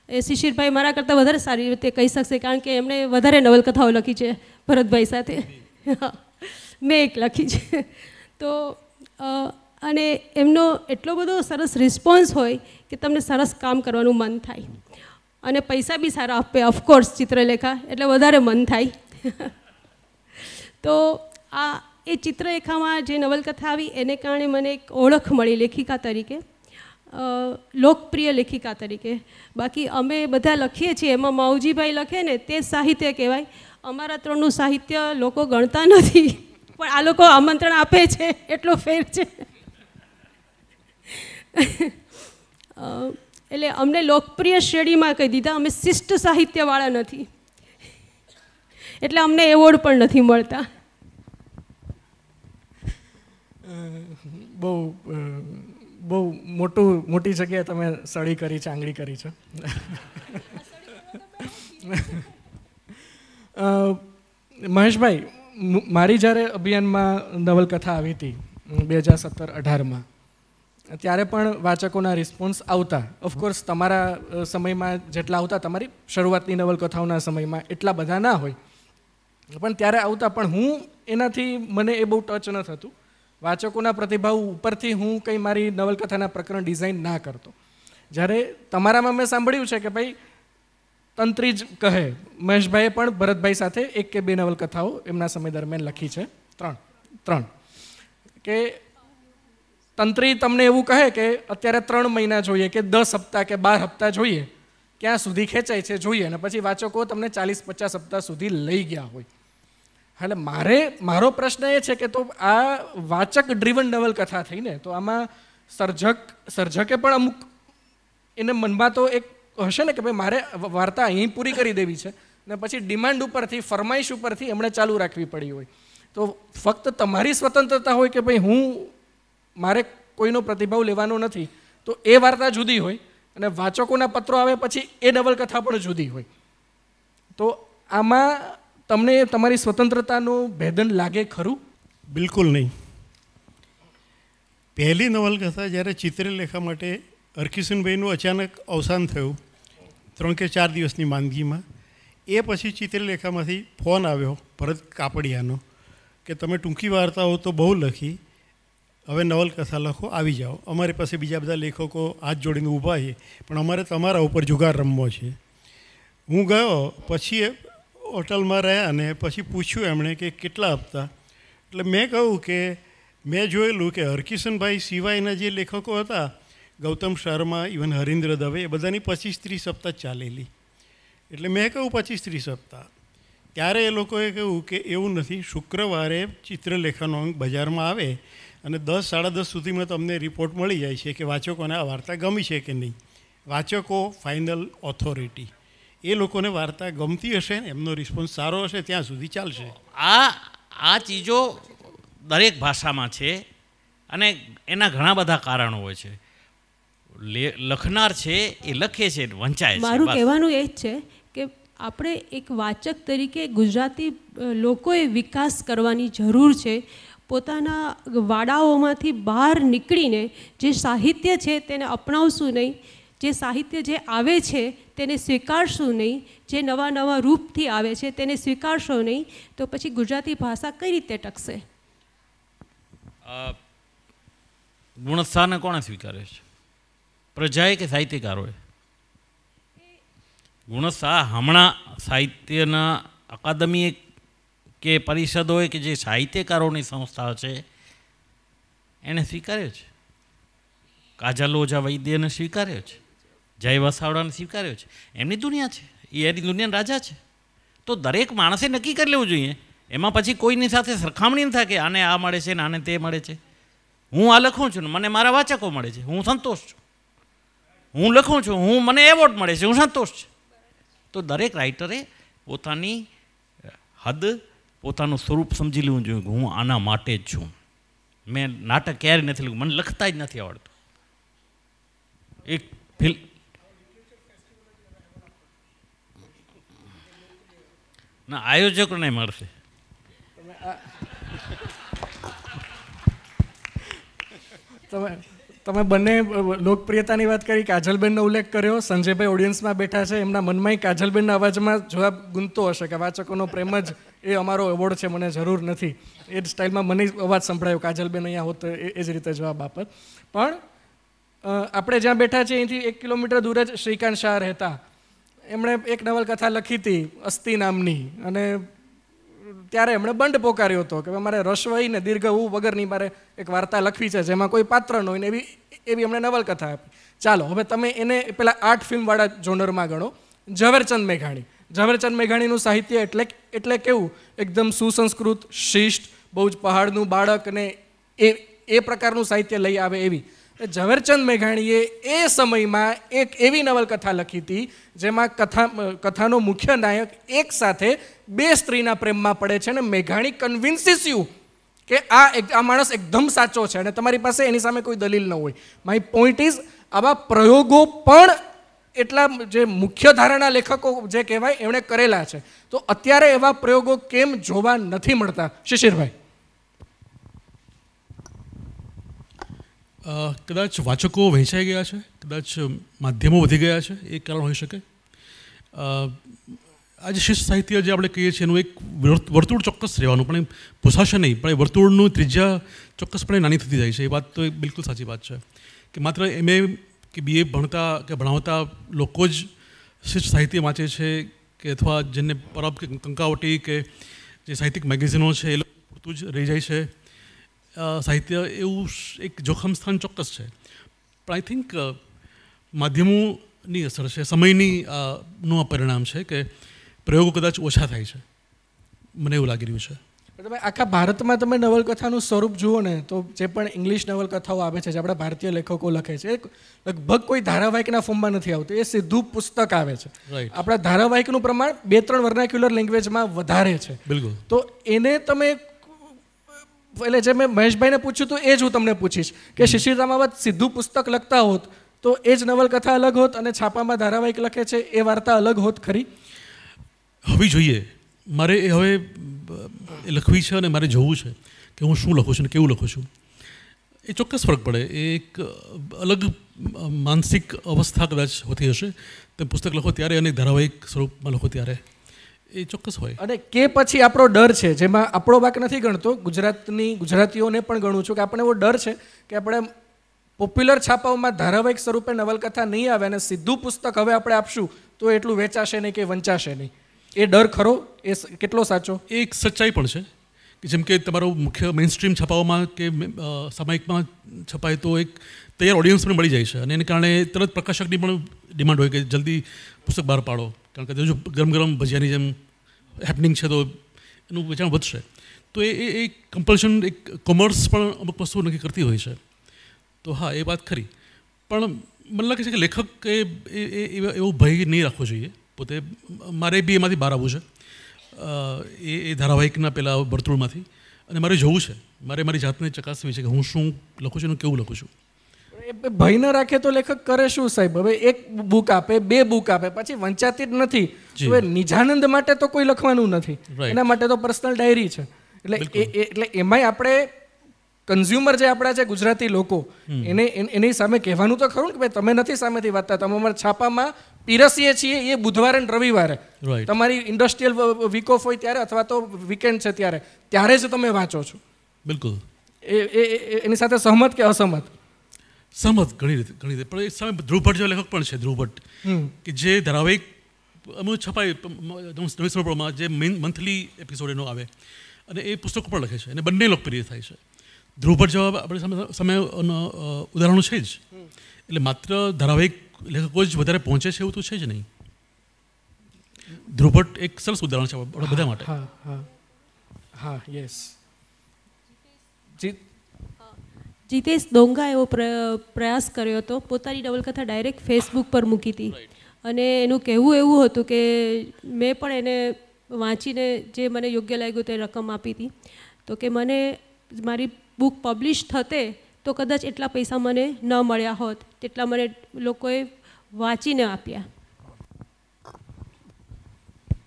એ શિશિરભાઈ મારા કરતાં વધારે સારી રીતે કહી શકશે કારણ કે એમણે વધારે નવલકથાઓ લખી છે ભરતભાઈ સાથે મેં એક લખી છે તો અને એમનો એટલો બધો સરસ રિસ્પોન્સ હોય કે તમને સરસ કામ કરવાનું મન થાય અને પૈસા બી સારા આપે ઓફકોર્સ ચિત્રલેખા એટલે વધારે મન થાય તો આ એ ચિત્રલેખામાં જે નવલકથા આવી એને કારણે મને એક ઓળખ મળી લેખિકા તરીકે લોકપ્રિય લેખિકા તરીકે બાકી અમે બધા લખીએ છીએ એમાં માઉજીભાઈ લખે ને તે સાહિત્ય કહેવાય અમારા ત્રણનું સાહિત્ય લોકો ગણતા નથી પણ આ લોકો આમંત્રણ આપે છે એટલો ફેર છે એટલે અમને લોકપ્રિય શ્રેણીમાં કહી દીધા અમે શિષ્ટ સાહિત્યવાળા નથી એટલે અમને એવોર્ડ પણ નથી મળતા બહુ બહુ મોટું મોટી જગ્યાએ તમે સળી કરી છે આંગળી કરી છે મહેશભાઈ મારી જ્યારે અભિયાનમાં નવલકથા આવી હતી બે હજાર સત્તર અઢારમાં ત્યારે પણ વાચકોના રિસ્પોન્સ આવતા ઓફકોર્સ તમારા સમયમાં જેટલા આવતા તમારી શરૂઆતની નવલકથાઓના સમયમાં એટલા બધા ના હોય પણ ત્યારે આવતા પણ હું એનાથી મને એ બહુ ટચ ન થતું વાચકોના પ્રતિભાવ ઉપરથી હું કંઈ મારી નવલકથાના પ્રકરણ ડિઝાઇન ના કરતો જ્યારે તમારામાં મેં સાંભળ્યું છે કે ભાઈ તંત્રી જ કહે મહેશભાઈએ પણ ભરતભાઈ સાથે એક કે બે નવલકથાઓ એમના સમય દરમિયાન લખી છે ત્રણ ત્રણ કે તંત્રી તમને એવું કહે કે અત્યારે ત્રણ મહિના જોઈએ કે દસ હપ્તા કે બાર હપ્તા જોઈએ ક્યાં સુધી ખેંચાય છે જોઈએ અને પછી વાચકો તમને ચાલીસ પચાસ હપ્તા સુધી લઈ ગયા હોય એટલે મારે મારો પ્રશ્ન એ છે કે તો આ વાચક ડ્રીવન નવલકથા થઈને તો આમાં સર્જક સર્જકે પણ અમુક એને મનમાં તો એક હશે ને કે ભાઈ મારે વાર્તા અહીં પૂરી કરી દેવી છે ને પછી ડિમાન્ડ ઉપરથી ફરમાઈશ ઉપરથી એમણે ચાલુ રાખવી પડી હોય તો ફક્ત તમારી સ્વતંત્રતા હોય કે ભાઈ હું મારે કોઈનો પ્રતિભાવ લેવાનો નથી તો એ વાર્તા જુદી હોય અને વાચકોના પત્રો આવે પછી એ નવલકથા પણ જુદી હોય તો આમાં તમને તમારી સ્વતંત્રતાનું ભેદન લાગે ખરું બિલકુલ નહીં પહેલી નવલકથા જ્યારે ચિત્રલેખા માટે અર્કિશનભાઈનું અચાનક અવસાન થયું ત્રણ કે ચાર દિવસની માંદગીમાં એ પછી ચિત્રલેખામાંથી ફોન આવ્યો ભરત કાપડિયાનો કે તમે ટૂંકી વાર્તાઓ તો બહુ લખી હવે નવલકથા લખો આવી જાઓ અમારી પાસે બીજા બધા લેખકો હાથ જોડીને ઊભા છે પણ અમારે તમારા ઉપર જુગાર રમવો છે હું ગયો પછી હોટલમાં રહ્યા અને પછી પૂછ્યું એમણે કે કેટલા આપતા એટલે મેં કહ્યું કે મેં જોયેલું કે હરકિશનભાઈ સિવાયના જે લેખકો હતા ગૌતમ શર્મા ઇવન હરીન્દ્ર દવે એ બધાની પચીસ ત્રીસ સપ્તાહ ચાલેલી એટલે મેં કહ્યું પચીસ ત્રીસ સપ્તાહ ત્યારે એ લોકોએ કહ્યું કે એવું નથી શુક્રવારે ચિત્રલેખનો અંક બજારમાં આવે અને દસ સાડા દસ સુધીમાં તમને રિપોર્ટ મળી જાય છે કે વાચકોને આ વાર્તા ગમી છે કે નહીં વાચકો ફાઇનલ ઓથોરિટી એ લોકોને વાર્તા ગમતી હશે ને એમનો રિસ્પોન્સ સારો હશે ત્યાં સુધી ચાલશે આ આ ચીજો દરેક ભાષામાં છે અને એના ઘણા બધા કારણો હોય છે લખનાર છે એ લખે છે વંચાય છે મારું કહેવાનું એ જ છે કે આપણે એક વાચક તરીકે ગુજરાતી લોકોએ વિકાસ કરવાની જરૂર છે પોતાના વાડાઓમાંથી બહાર નીકળીને જે સાહિત્ય છે તેને અપનાવશું નહીં જે સાહિત્ય જે આવે છે તેને સ્વીકારશો નહીં જે નવા નવા રૂપથી આવે છે તેને સ્વીકારશો નહીં તો પછી ગુજરાતી ભાષા કઈ રીતે ટકશે ગુણસ્થાને કોણે સ્વીકારે છે પ્રજાએ કે સાહિત્યકારોએ ગુણસ્થા હમણાં સાહિત્યના અકાદમીએ કે પરિષદોએ કે જે સાહિત્યકારોની સંસ્થા છે એને સ્વીકાર્યો છે કાજલ ઓઝા વૈદ્યને સ્વીકાર્યો છે જય વસાવડાને સ્વીકાર્યો છે એમની દુનિયા છે એ એની દુનિયાના રાજા છે તો દરેક માણસે નક્કી કરી લેવું જોઈએ એમાં પછી કોઈની સાથે સરખામણી ન થાય કે આને આ મળે છે ને આને તે મળે છે હું આ લખું છું ને મને મારા વાચકો મળે છે હું સંતોષ છું હું લખું છું હું મને એવોર્ડ મળે છે હું સંતોષ છું તો દરેક રાઇટરે પોતાની હદ પોતાનું સ્વરૂપ સમજી લેવું જોઈએ કે હું આના માટે જ છું મેં નાટક ક્યારેય નથી લખ્યું મને લખતા જ નથી આવડતું એક ફિલ્મ ના આયોજકોને મળશે તમે તમે બંને લોકપ્રિયતાની વાત કરી કાજલબેનનો ઉલ્લેખ કર્યો સંજયભાઈ ઓડિયન્સમાં બેઠા છે એમના મનમાં કાજલબેનના અવાજમાં જવાબ ગુંજતો હશે કે વાચકોનો પ્રેમ જ એ અમારો એવોર્ડ છે મને જરૂર નથી એ જ સ્ટાઇલમાં મને અવાજ સંભળાયો કાજલબેન અહીંયા હોત એ જ રીતે જવાબ આપત પણ આપણે જ્યાં બેઠા છીએ અહીંથી એક કિલોમીટર દૂર જ શ્રીકાંત શાહ રહેતા એમણે એક નવલકથા લખી હતી અસ્થિ નામની અને ત્યારે એમણે બંધ પોકાર્યો હતો કે મારે રસવઈ ને દીર્ઘ ઉ વગરની મારે એક વાર્તા લખવી છે જેમાં કોઈ પાત્ર ન હોય ને એવી એવી એમણે નવલકથા આપી ચાલો હવે તમે એને પેલા આઠ ફિલ્મવાળા જોનરમાં ગણો ઝવેરચંદ મેઘાણી ઝવેરચંદ મેઘાણીનું સાહિત્ય એટલે એટલે કેવું એકદમ સુસંસ્કૃત શિષ્ટ બહુ જ પહાડનું બાળક ને એ એ પ્રકારનું સાહિત્ય લઈ આવે એવી ઝવેરચંદ મેઘાણીએ એ સમયમાં એક એવી નવલકથા લખી હતી જેમાં કથા કથાનો મુખ્ય નાયક એક સાથે બે સ્ત્રીના પ્રેમમાં પડે છે અને મેઘાણી કન્વિન્સીસ યુ કે આ એક આ માણસ એકદમ સાચો છે અને તમારી પાસે એની સામે કોઈ દલીલ ન હોય માય પોઈન્ટ ઇઝ આવા પ્રયોગો પણ એટલા જે મુખ્ય ધારાના લેખકો જે કહેવાય એમણે કરેલા છે તો અત્યારે એવા પ્રયોગો કેમ જોવા નથી મળતા શિશિરભાઈ કદાચ વાચકો વહેંચાઈ ગયા છે કદાચ માધ્યમો વધી ગયા છે એ કારણ હોઈ શકે આજે શિષ્ટ સાહિત્ય જે આપણે કહીએ છીએ એનું એક વર્તુળ ચોક્કસ રહેવાનું પણ પોસાશે નહીં પણ એ વર્તુળનું ત્રિજ્યા ચોક્કસપણે નાની થતી જાય છે એ વાત તો એ બિલકુલ સાચી વાત છે કે માત્ર એમ એ કે બીએ ભણતા કે ભણાવતા લોકો જ શિષ્ટ સાહિત્ય વાંચે છે કે અથવા જેને પરબ કે કંકાવટી કે જે સાહિત્યિક મેગેઝિનો છે એ લોકો પૂરતું જ રહી જાય છે સાહિત્ય એવું એક જોખમ સ્થાન ચોક્કસ છે પણ આઈ થિંક માધ્યમોની અસર છે સમયની નું આ પરિણામ છે કે પ્રયોગો કદાચ ઓછા થાય છે મને એવું લાગી રહ્યું છે તમે આખા ભારતમાં તમે નવલકથાનું સ્વરૂપ જુઓ ને તો જે પણ ઇંગ્લિશ નવલકથાઓ આવે છે જે આપણા ભારતીય લેખકો લખે છે લગભગ કોઈ ધારાવાહિકના ફોર્મમાં નથી આવતું એ સીધું પુસ્તક આવે છે આપણા ધારાવાહિકનું પ્રમાણ બે ત્રણ વર્નાક્યુલર લેંગ્વેજમાં વધારે છે બિલકુલ તો એને તમે એટલે જે મેં મહેશભાઈને પૂછ્યું તો એ જ હું તમને પૂછીશ કે શિશિર રામાવત સીધું પુસ્તક લખતા હોત તો એ જ નવલકથા અલગ હોત અને છાપામાં ધારાવાહિક લખે છે એ વાર્તા અલગ હોત ખરી હવે જોઈએ મારે એ હવે લખવી છે અને મારે જોવું છે કે હું શું લખું છું અને કેવું લખું છું એ ચોક્કસ ફરક પડે એ એક અલગ માનસિક અવસ્થા કદાચ હોતી હશે તમે પુસ્તક લખો ત્યારે અને ધારાવાહિક સ્વરૂપમાં લખો ત્યારે એ ચોક્કસ હોય અને કે પછી આપણો ડર છે જેમાં આપણો ભાગ નથી ગણતો ગુજરાતની ગુજરાતીઓને પણ ગણું છું કે આપણે એવો ડર છે કે આપણે પોપ્યુલર છાપાઓમાં ધારાવાહિક સ્વરૂપે નવલકથા નહીં આવે અને સીધું પુસ્તક હવે આપણે આપશું તો એટલું વેચાશે નહીં કે વંચાશે નહીં એ ડર ખરો એ કેટલો સાચો એ એક સચ્ચાઈ પણ છે કે જેમ કે તમારો મુખ્ય મેઇન સ્ટ્રીમ છાપાઓમાં કે સામાયિકમાં છપાય તો એક તૈયાર ઓડિયન્સ પણ મળી જાય છે અને એને કારણે તરત પ્રકાશકની પણ ડિમાન્ડ હોય કે જલ્દી પુસ્તક બહાર પાડો કારણ કે જો ગરમ ગરમ ભજીયાની જેમ હેપનિંગ છે તો એનું વેચાણ વધશે તો એ એ એક કમ્પલશન એક કોમર્સ પણ અમુક વસ્તુઓ નક્કી કરતી હોય છે તો હા એ વાત ખરી પણ મને લાગે છે કે લેખક એ એવો ભય નહીં રાખવો જોઈએ પોતે મારે બી એમાંથી બહાર આવવું છે એ એ ધારાવાહિકના પહેલાં વર્તુળમાંથી અને મારે જવું છે મારે મારી જાતને ચકાસવી છે કે હું શું લખું છું અને કેવું લખું છું ભય ન રાખે તો લેખક કરે શું સાહેબ હવે એક બુક આપે બે બુક આપે પછી વંચાતી જ નથી હવે નિજાનંદ માટે તો કોઈ લખવાનું નથી એના માટે તો પર્સનલ ડાયરી છે એટલે એટલે એમાંય આપણે કન્ઝ્યુમર જે આપણા છે ગુજરાતી લોકો એને એની સામે કહેવાનું તો ખરું કે ભાઈ તમે નથી સામેથી વાંચતા તમે અમારા છાપામાં પીરસીએ છીએ એ બુધવારે ને રવિવારે તમારી ઇન્ડસ્ટ્રીયલ વીક ઓફ હોય ત્યારે અથવા તો વીકેન્ડ છે ત્યારે ત્યારે જ તમે વાંચો છો બિલકુલ એ એની સાથે સહમત કે અસહમત સમજ ઘણી રીતે ઘણી રીતે પણ એ સામે ધ્રુવભટ્ટ જેવા લેખક પણ છે ધ્રુવભટ્ટ કે જે ધારાવાહિક અમુક છપાય નવી જે મેન મંથલી એપિસોડ એનો આવે અને એ પુસ્તકો પણ લખે છે અને બંને લોકપ્રિય થાય છે ધ્રુવભટ્ટ જેવા આપણે સામે ઉદાહરણો છે જ એટલે માત્ર ધારાવાહિક લેખકો જ વધારે પહોંચે છે એવું તો છે જ નહીં ધ્રુવભટ્ટ એક સરસ ઉદાહરણ છે બધા માટે હા હા હા યસ જીતેશ દોંગા એવો પ્રયાસ કર્યો હતો પોતાની નવલકથા ડાયરેક્ટ ફેસબુક પર મૂકી હતી અને એનું કહેવું એવું હતું કે મેં પણ એને વાંચીને જે મને યોગ્ય લાગ્યું તે રકમ આપી હતી તો કે મને મારી બુક પબ્લિશ થતે તો કદાચ એટલા પૈસા મને ન મળ્યા હોત તેટલા મને લોકોએ વાંચીને આપ્યા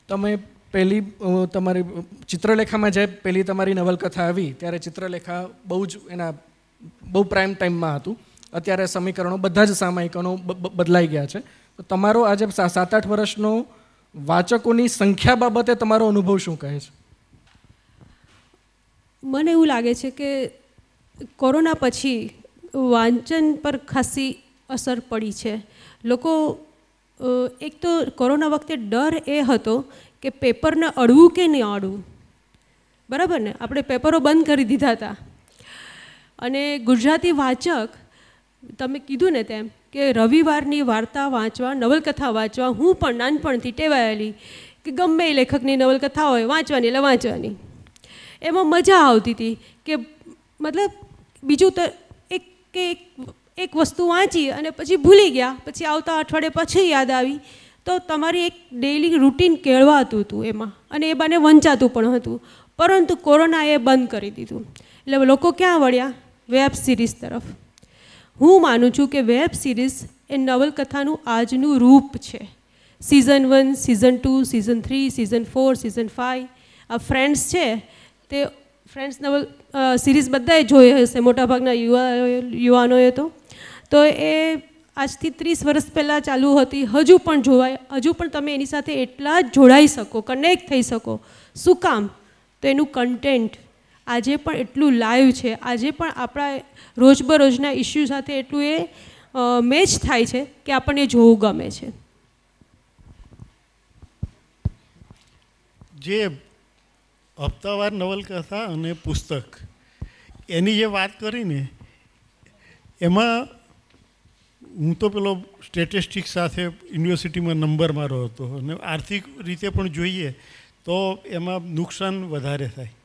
તમે પહેલી તમારી ચિત્રલેખામાં જે પહેલી તમારી નવલકથા આવી ત્યારે ચિત્રલેખા બહુ જ એના બહુ પ્રાઇમ ટાઈમમાં હતું અત્યારે સમીકરણો બધા જ સામાયિકનો બદલાઈ ગયા છે તો તમારો આજે સાત આઠ વર્ષનો વાચકોની સંખ્યા બાબતે તમારો અનુભવ શું કહે છે મને એવું લાગે છે કે કોરોના પછી વાંચન પર ખાસી અસર પડી છે લોકો એક તો કોરોના વખતે ડર એ હતો કે પેપરને અડવું કે નહીં અડવું બરાબર ને આપણે પેપરો બંધ કરી દીધા હતા અને ગુજરાતી વાચક તમે કીધું ને તેમ કે રવિવારની વાર્તા વાંચવા નવલકથા વાંચવા હું પણ નાનપણથી ટેવાયેલી કે ગમે એ લેખકની નવલકથા હોય વાંચવાની એટલે વાંચવાની એમાં મજા આવતી હતી કે મતલબ બીજું તો એક કે એક એક વસ્તુ વાંચી અને પછી ભૂલી ગયા પછી આવતા અઠવાડિયે પછી યાદ આવી તો તમારી એક ડેઇલી રૂટીન કેળવાતું હતું એમાં અને એ બાને વંચાતું પણ હતું પરંતુ કોરોનાએ બંધ કરી દીધું એટલે લોકો ક્યાં વળ્યા વેબ સિરીઝ તરફ હું માનું છું કે વેબ સિરીઝ એ નવલકથાનું આજનું રૂપ છે season one season two season three season four season five આ ફ્રેન્ડ્સ છે તે ફ્રેન્ડ્સ નવલ સિરીઝ બધાએ જોઈ હશે મોટાભાગના યુવા યુવાનોએ તો તો એ આજથી ત્રીસ વર્ષ પહેલાં ચાલુ હતી હજુ પણ જોવાય હજુ પણ તમે એની સાથે એટલા જ જોડાઈ શકો કનેક્ટ થઈ શકો શું કામ તો એનું કન્ટેન્ટ આજે પણ એટલું લાઈવ છે આજે પણ આપણા રોજબરોજના ઇસ્યુ સાથે એટલું એ મેચ થાય છે કે આપણને જોવું ગમે છે જે હપ્તાવાર નવલકથા અને પુસ્તક એની જે વાત કરીને એમાં હું તો પેલો સ્ટેટિસ્ટિક્સ સાથે યુનિવર્સિટીમાં નંબર મારો હતો અને આર્થિક રીતે પણ જોઈએ તો એમાં નુકસાન વધારે થાય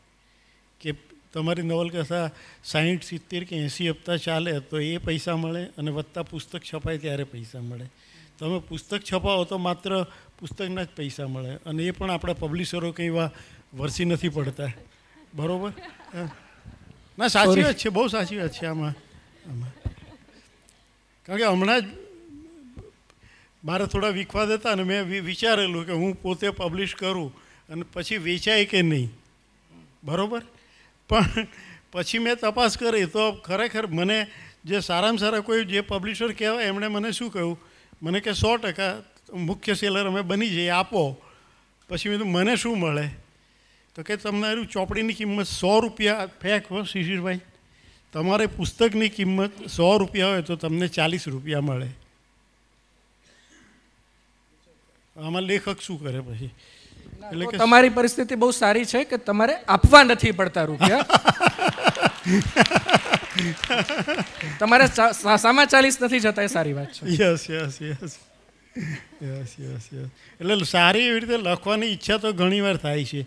કે તમારી નવલકથા સાહીઠ સિત્તેર કે એંસી હપ્તા ચાલે તો એ પૈસા મળે અને વધતા પુસ્તક છપાય ત્યારે પૈસા મળે તમે પુસ્તક છપાવો તો માત્ર પુસ્તકના જ પૈસા મળે અને એ પણ આપણા પબ્લિશરો કંઈ વા વરસી નથી પડતા બરાબર ના સાચી વાત છે બહુ સાચી વાત છે આમાં આમાં કારણ કે હમણાં જ મારે થોડા વિખવાદ હતા અને મેં વિચારેલું કે હું પોતે પબ્લિશ કરું અને પછી વેચાય કે નહીં બરાબર પણ પછી મેં તપાસ કરી તો ખરેખર મને જે સારામાં સારા કોઈ જે પબ્લિશર કહેવાય એમણે મને શું કહ્યું મને કે સો ટકા મુખ્ય સેલર અમે બની જઈએ આપો પછી મેં મને શું મળે તો કે તમને તમારું ચોપડીની કિંમત સો રૂપિયા ફેંક હો શિશિરભાઈ તમારે પુસ્તકની કિંમત સો રૂપિયા હોય તો તમને ચાલીસ રૂપિયા મળે આમાં લેખક શું કરે પછી એટલે કે તમારી પરિસ્થિતિ બહુ સારી છે કે તમારે આપવા નથી પડતા રૂપિયા તમારે સામા ચાલીસ નથી જતા એ સારી વાત છે yes yes yes yes yes yes એટલે સારી એવી રીતે લખવાની ઈચ્છા તો ઘણીવાર થાય છે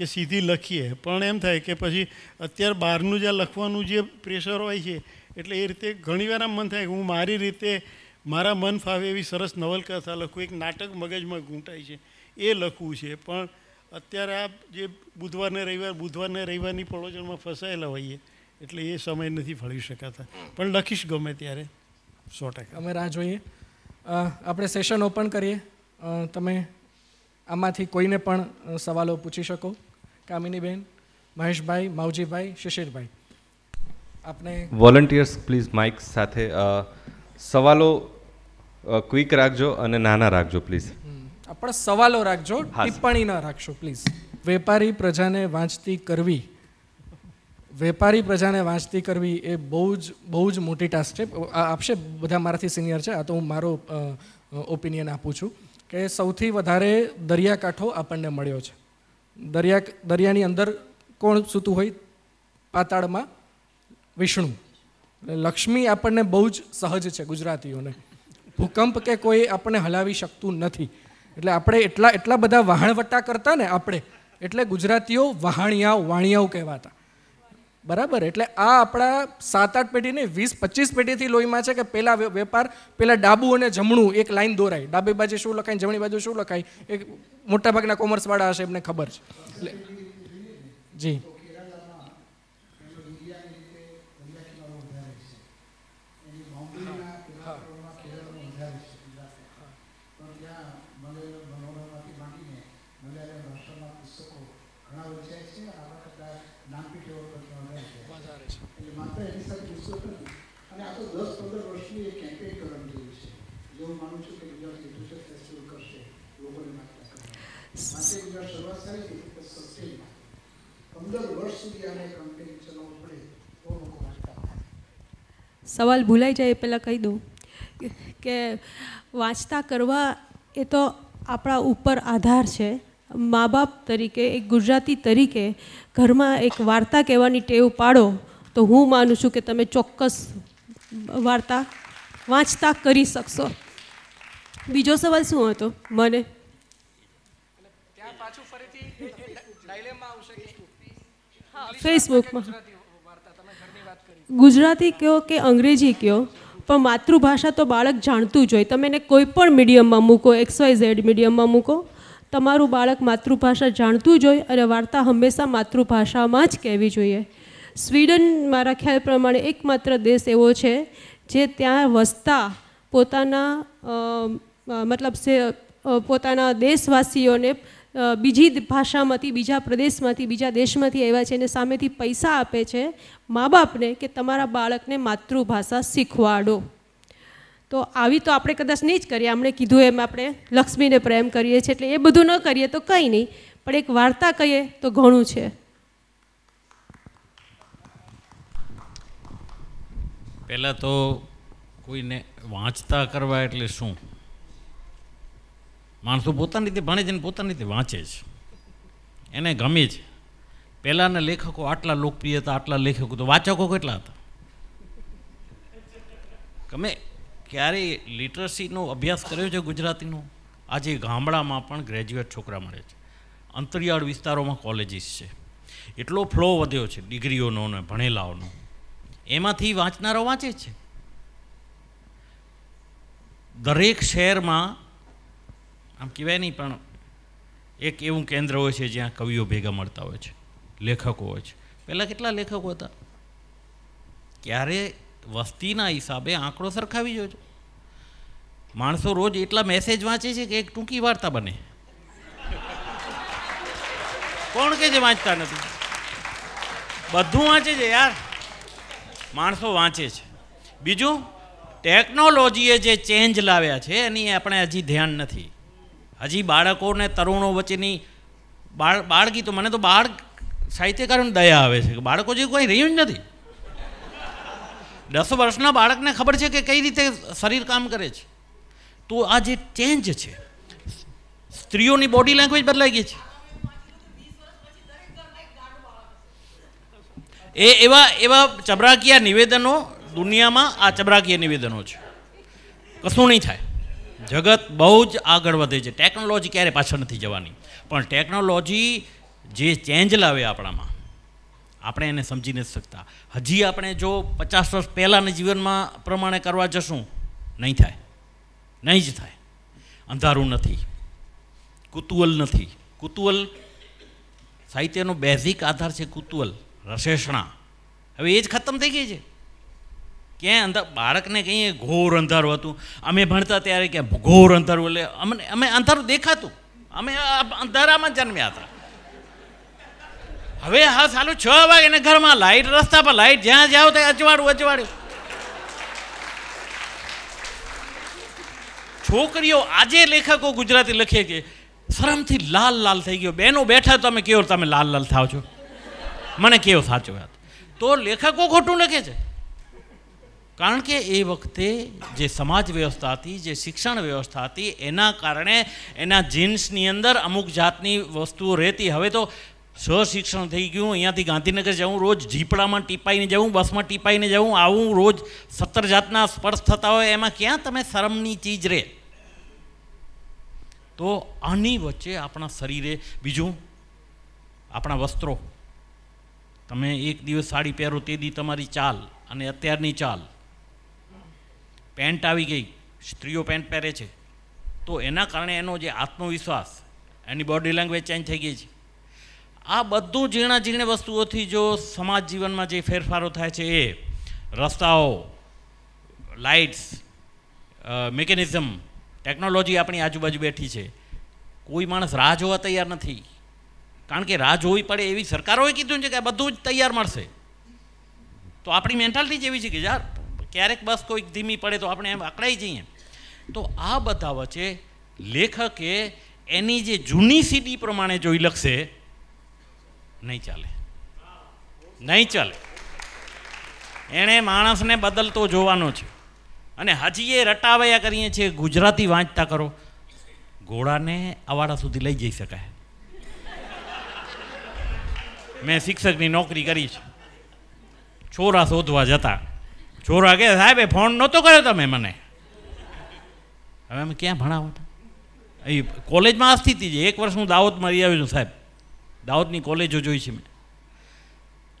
કે સીધી લખીએ પણ એમ થાય કે પછી અત્યારે બહારનું જે લખવાનું જે પ્રેશર હોય છે એટલે એ રીતે ઘણીવાર આમ મન થાય હું મારી રીતે મારા મન ફાવે એવી સરસ નવલકથા લખું એક નાટક મગજમાં ઘૂંટાય છે એ લખવું છે પણ અત્યારે આ જે બુધવારને રવિવાર બુધવારને રવિવારની પ્રવચનમાં ફસાયેલા હોઈએ એટલે એ સમય નથી ફળી શકાતા પણ લખીશ ગમે ત્યારે સો ટકા અમે રાહ જોઈએ આપણે સેશન ઓપન કરીએ તમે આમાંથી કોઈને પણ સવાલો પૂછી શકો કામિનીબેન મહેશભાઈ માવજીભાઈ શિશિરભાઈ આપણે વોલન્ટિયર્સ પ્લીઝ માઇક સાથે સવાલો ક્વિક રાખજો અને નાના રાખજો પ્લીઝ પણ સવાલો રાખજો ટિપ્પણી ન રાખશો પ્લીઝ વેપારી પ્રજાને વાંચતી કરવી વેપારી પ્રજાને વાંચતી કરવી એ બહુ જ બહુ જ મોટી ટાસ્ક છે આપશે બધા મારાથી સિનિયર છે આ તો હું મારો ઓપિનિયન આપું છું કે સૌથી વધારે દરિયાકાંઠો આપણને મળ્યો છે દરિયા દરિયાની અંદર કોણ સૂતું હોય પાતાળમાં વિષ્ણુ લક્ષ્મી આપણને બહુ જ સહજ છે ગુજરાતીઓને ભૂકંપ કે કોઈ આપણને હલાવી શકતું નથી એટલે આપણે એટલા એટલા બધા વહાણવટા કરતા ને આપણે એટલે ગુજરાતીઓ વહાણિયાઓ વાણિયાઓ કહેવાતા બરાબર એટલે આ આપણા સાત આઠ પેઢી નહીં વીસ પચીસ પેઢીથી લોહીમાં છે કે પહેલા વેપાર પહેલાં ડાબુ અને જમણું એક લાઈન દોરાય ડાબી બાજુ શું લખાય જમણી બાજુ શું લખાય એ મોટાભાગના કોમર્સવાળા હશે એમને ખબર છે એટલે જી પડે છે સવાલ ભૂલાઈ જાય એ પહેલાં કહી દઉં કે વાંચતા કરવા એ તો આપણા ઉપર આધાર છે મા બાપ તરીકે એક ગુજરાતી તરીકે ઘરમાં એક વાર્તા કહેવાની ટેવ પાડો તો હું માનું છું કે તમે ચોક્કસ વાર્તા વાંચતા કરી શકશો બીજો સવાલ શું હતો મને ફેસબુકમાં ગુજરાતી કયો કે અંગ્રેજી કયો પણ માતૃભાષા તો બાળક જાણતું જ હોય તમે એને કોઈ પણ મીડિયમમાં મૂકો એક્સ વાય ઝેડ મીડિયમમાં મૂકો તમારું બાળક માતૃભાષા જાણતું જ હોય અને વાર્તા હંમેશા માતૃભાષામાં જ કહેવી જોઈએ સ્વીડન મારા ખ્યાલ પ્રમાણે એકમાત્ર દેશ એવો છે જે ત્યાં વસતા પોતાના મતલબ પોતાના દેશવાસીઓને બીજી ભાષામાંથી બીજા પ્રદેશમાંથી બીજા દેશમાંથી આવ્યા છે અને સામેથી પૈસા આપે છે મા બાપને કે તમારા બાળકને માતૃભાષા શીખવાડો તો આવી તો આપણે કદાચ નહીં જ કરીએ આપણે કીધું એમ આપણે લક્ષ્મીને પ્રેમ કરીએ છીએ એટલે એ બધું ન કરીએ તો કંઈ નહીં પણ એક વાર્તા કહીએ તો ઘણું છે પહેલાં તો કોઈને વાંચતા કરવા એટલે શું માણસો પોતાની રીતે ભણે છે ને પોતાની રીતે વાંચે છે એને ગમે છે પહેલાંના લેખકો આટલા લોકપ્રિય હતા આટલા લેખકો તો વાચકો કેટલા હતા તમે ક્યારેય લિટરસીનો અભ્યાસ કર્યો છે ગુજરાતીનો આજે ગામડામાં પણ ગ્રેજ્યુએટ છોકરા મળે છે અંતરિયાળ વિસ્તારોમાં કોલેજીસ છે એટલો ફ્લો વધ્યો છે ડિગ્રીઓનો ને ભણેલાઓનો એમાંથી વાંચનારો વાંચે છે દરેક શહેરમાં આમ કહેવાય નહીં પણ એક એવું કેન્દ્ર હોય છે જ્યાં કવિઓ ભેગા મળતા હોય છે લેખકો હોય છે પહેલાં કેટલા લેખકો હતા ક્યારે વસ્તીના હિસાબે આંકડો સરખાવી જોજો માણસો રોજ એટલા મેસેજ વાંચે છે કે એક ટૂંકી વાર્તા બને કોણ કે જે વાંચતા નથી બધું વાંચે છે યાર માણસો વાંચે છે બીજું ટેકનોલોજીએ જે ચેન્જ લાવ્યા છે એની આપણે હજી ધ્યાન નથી હજી બાળકોને તરુણો વચ્ચેની બાળ બાળગીતો મને તો બાળ સાહિત્યકારોને દયા આવે છે કે બાળકો જે કંઈ રહ્યું જ નથી દસ વર્ષના બાળકને ખબર છે કે કઈ રીતે શરીર કામ કરે છે તો આ જે ચેન્જ છે સ્ત્રીઓની બોડી લેંગ્વેજ બદલાઈ ગઈ છે એ એવા એવા ચબરાકીય નિવેદનો દુનિયામાં આ ચબરાકીય નિવેદનો છે કશું નહીં થાય જગત બહુ જ આગળ વધે છે ટેકનોલોજી ક્યારે પાછળ નથી જવાની પણ ટેકનોલોજી જે ચેન્જ લાવે આપણામાં આપણે એને સમજી નથી શકતા હજી આપણે જો પચાસ વર્ષ પહેલાંના જીવનમાં પ્રમાણે કરવા જશું નહીં થાય નહીં જ થાય અંધારું નથી કુતૂહલ નથી કુતૂહલ સાહિત્યનો બેઝિક આધાર છે કુતૂહલ રસેષણા હવે એ જ ખતમ થઈ ગઈ છે ક્યાંય અંધાર બાળકને કંઈ ઘોર અંધારું હતું અમે ભણતા ત્યારે ક્યાં ઘોર અંધારું એટલે અમને અમે અંધારું દેખાતું અમે અંધારામાં જન્મ્યા હતા હવે હા સાલું છ વાગે ને ઘરમાં લાઈટ રસ્તા પર લાઈટ જ્યાં જાઓ ત્યાં અજવાળું અજવાળ્યું છોકરીઓ આજે લેખકો ગુજરાતી લખે છે શરમથી લાલ લાલ થઈ ગયો બેનો બેઠા તમે કેવો તમે લાલ લાલ થાવ છો મને કેવો સાચો વાત તો લેખકો ખોટું લખે છે કારણ કે એ વખતે જે સમાજ વ્યવસ્થા હતી જે શિક્ષણ વ્યવસ્થા હતી એના કારણે એના જીન્સની અંદર અમુક જાતની વસ્તુઓ રહેતી હવે તો સહશિક્ષણ થઈ ગયું અહીંયાથી ગાંધીનગર જવું રોજ ઝીપડામાં ટીપાઈને જવું બસમાં ટીપાઈને જવું આવું રોજ સત્તર જાતના સ્પર્શ થતા હોય એમાં ક્યાં તમે શરમની ચીજ રહે તો આની વચ્ચે આપણા શરીરે બીજું આપણા વસ્ત્રો તમે એક દિવસ સાડી પહેરો તે દી તમારી ચાલ અને અત્યારની ચાલ પેન્ટ આવી ગઈ સ્ત્રીઓ પેન્ટ પહેરે છે તો એના કારણે એનો જે આત્મવિશ્વાસ એની બોડી લેંગ્વેજ ચેન્જ થઈ ગઈ છે આ બધું ઝીણા ઝીણી વસ્તુઓથી જો સમાજ જીવનમાં જે ફેરફારો થાય છે એ રસ્તાઓ લાઇટ્સ મિકેનિઝમ ટેકનોલોજી આપણી આજુબાજુ બેઠી છે કોઈ માણસ રાહ જોવા તૈયાર નથી કારણ કે રાહ જોવી પડે એવી સરકારોએ કીધું છે કે બધું જ તૈયાર મળશે તો આપણી મેન્ટાલિટી જ એવી છે કે યાર ક્યારેક બસ કોઈક ધીમી પડે તો આપણે એમ અકળાઈ જઈએ તો આ બધા વચ્ચે લેખકે એની જે જૂની સીડી પ્રમાણે જોઈ લખશે નહીં ચાલે નહીં ચાલે એણે માણસને બદલતો જોવાનો છે અને હજી એ રટાવયા કરીએ છીએ ગુજરાતી વાંચતા કરો ઘોડાને અવાડા સુધી લઈ જઈ શકાય મેં શિક્ષકની નોકરી કરી છે છોરા શોધવા જતા છોરા કે સાહેબ એ ફોન નહોતો કર્યો તમે મને હવે અમે ક્યાં ભણાવો એ કોલેજમાં આ સ્થિતિ છે એક વર્ષ હું દાવતમાં રહી આવ્યો છું સાહેબ દાવતની કોલેજો જોઈ છે મેં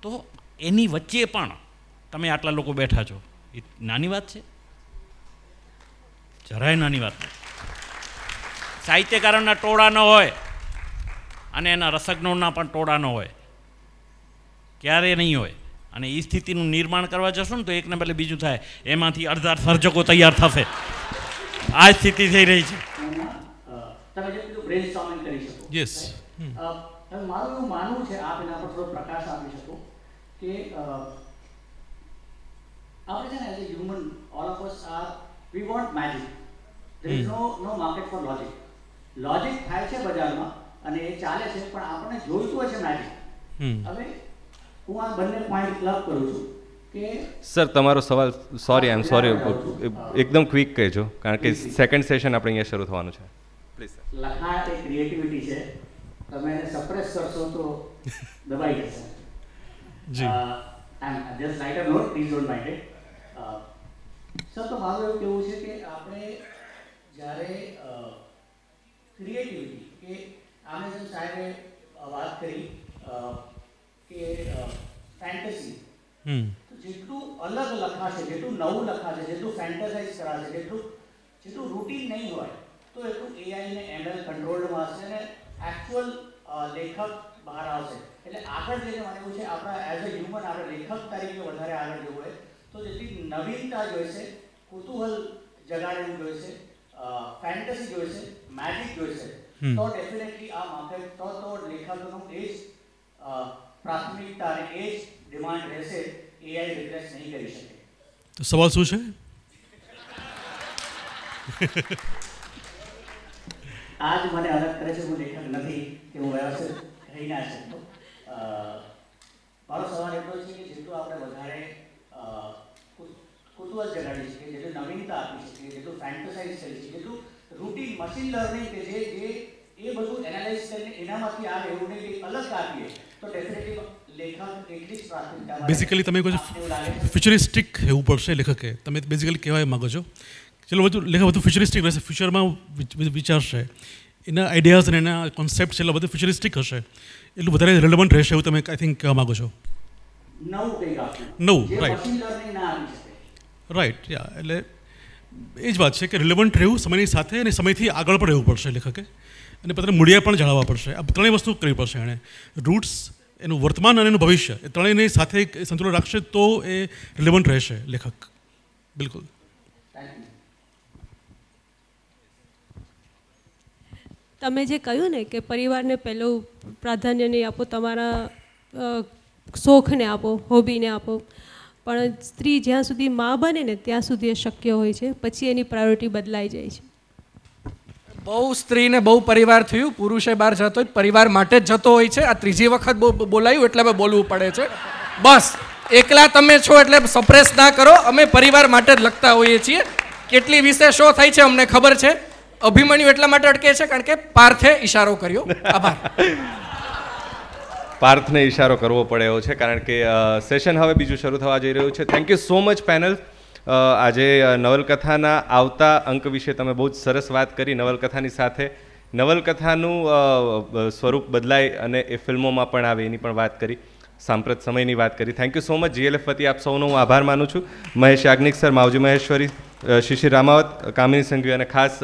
તો એની વચ્ચે પણ તમે આટલા લોકો બેઠા છો એ નાની વાત છે જરાય નાની વાત સાહિત્યકારોના ટોળા ન હોય અને એના રસજ્ઞોના પણ ટોળા ન હોય ક્યારેય નહીં હોય અને એ સ્થિતિનું નિર્માણ કરવા જશો ને તો એકને બદલે બીજું થાય એમાંથી અડધા સર્જકો તૈયાર થશે આ સ્થિતિ થઈ રહી છે લોજિક થાય છે બજારમાં અને એ ચાલે છે પણ આપણને જોઈતું હશે મેજિક હવે હું આ બંને પોઈન્ટ ક્લબ કરું છું સર તમારો સવાલ સોરી આઈ એમ સોરી એકદમ ક્વિક કહેજો કારણ કે સેકન્ડ સેશન આપણે અહીંયા શરૂ થવાનું છે પ્લીઝ લખાણ એ ક્રિએટિવિટી છે તમે એને સપ્રેસ કરશો તો દબાઈ જશે જી I just write a note please don't mind it sir તો મારું એવું કહેવું છે કે આપણે જ્યારે ક્રિએટિવિટી કે આમે જેમ સાહેબે વાત કરી ફેન્ટસી જેટલું અલગ લખાશે જેટલું નવું લખાશે જેટલું ફેન્ટસાઇઝ કરાશે જેટલું જેટલું રૂટીન નહીં હોય તો એટલું એઆઈ ને એમએલ કંટ્રોલમાં હશે ને એકચ્યુઅલ લેખક બહાર આવશે એટલે આગળ જઈને મને એવું છે આપણા એઝ અ હ્યુમન આપણે લેખક તરીકે વધારે આગળ જવું હોય તો જેટલી નવીનતા જોઈશે કુતૂહલ જગાડેલું જોઈશે ફેન્ટસી જોઈશે મેજિક જોઈશે તો ડેફિનેટલી આ માર્કેટ તો તો લેખકોનું એ જ પ્રાથમિકતા અને એ જ ડિમાન્ડ રહેશે એઆઈ રિપ્લેસ નહીં કરી શકે તો સવાલ શું છે આજ મને અલગ કરે છે હું લેખક નથી કે હું વ્યવસ્થિત રહી ના શકતો મારો સવાલ એટલો છે કે જેટલું આપણે વધારે કુતૂહલ જગાડી શકીએ જેટલું નવીનતા આપી શકીએ જેટલું ફેન્ટસાઇઝ કરી શકીએ જેટલું રૂટીન મશીન લર્નિંગ કે જે જે એ બધું એનાલાઇઝ કરીને એનામાંથી આવે એવું નહીં અલગ આપીએ બેઝિકલી તમે કહો છો ફ્યુચરિસ્ટિક એવું પડશે લેખકે તમે બેઝિકલી કહેવાય માગો છો ચલો બધું લેખક બધું ફ્યુચરિસ્ટિક રહેશે ફ્યુચરમાં વિચારશે એના આઈડિયાઝ અને એના કોન્સેપ્ટ એટલે બધું ફ્યુચરિસ્ટિક હશે એટલું વધારે રેલેવન્ટ રહેશે એવું તમે આઈ થિંક કહેવા માગો છો નવું રાઈટ રાઈટ યા એટલે એ જ વાત છે કે રિલેવન્ટ રહેવું સમયની સાથે અને સમયથી આગળ પણ રહેવું પડશે લેખકે અને પત્ર મૂળિયા પણ જાળવવા પડશે આ ત્રણેય વસ્તુ કરવી પડશે એણે રૂટ્સ એનું વર્તમાન અને એનું ભવિષ્ય એ ત્રણેયની સાથે સંતુલન રાખશે તો એ રિલેવન્ટ રહેશે લેખક બિલકુલ તમે જે કહ્યું ને કે પરિવારને પહેલું પ્રાધાન્ય નહીં આપો તમારા શોખને આપો હોબીને આપો પણ સ્ત્રી જ્યાં સુધી મા બને ને ત્યાં સુધી એ શક્ય હોય છે પછી એની પ્રાયોરિટી બદલાઈ જાય છે બહુ સ્ત્રીને બહુ પરિવાર થયું પુરુષે બહાર જતો હોય પરિવાર માટે જ જતો હોય છે આ ત્રીજી વખત બોલાયું એટલે અમે બોલવું પડે છે બસ એકલા તમે છો એટલે સપ્રેસ ના કરો અમે પરિવાર માટે જ લખતા હોઈએ છીએ કેટલી વિશે શો થાય છે અમને ખબર છે અભિમન્યુ એટલા માટે અટકે છે કારણ કે પાર્થે ઈશારો કર્યો આભાર પાર્થને ઈશારો કરવો પડ્યો છે કારણ કે સેશન હવે બીજું શરૂ થવા જઈ રહ્યું છે thank you so much panel આજે નવલકથાના આવતા અંક વિશે તમે બહુ જ સરસ વાત કરી નવલકથાની સાથે નવલકથાનું સ્વરૂપ બદલાય અને એ ફિલ્મોમાં પણ આવે એની પણ વાત કરી સાંપ્રત સમયની વાત કરી thank you so much GLF વતી આપ સૌનો હું આભાર માનું છું મહેશ યાજ્ઞિક સર માવજી મહેશ્વરી શિશિર રામાવત કામિની સંઘવી અને ખાસ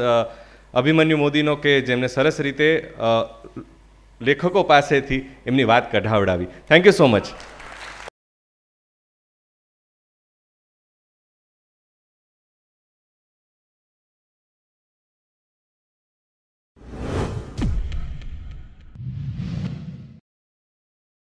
અભિમન્યુ મોદીનો કે જેમને સરસ રીતે લેખકો પાસેથી એમની વાત કઢાવડાવી થેન્ક યુ સો મચ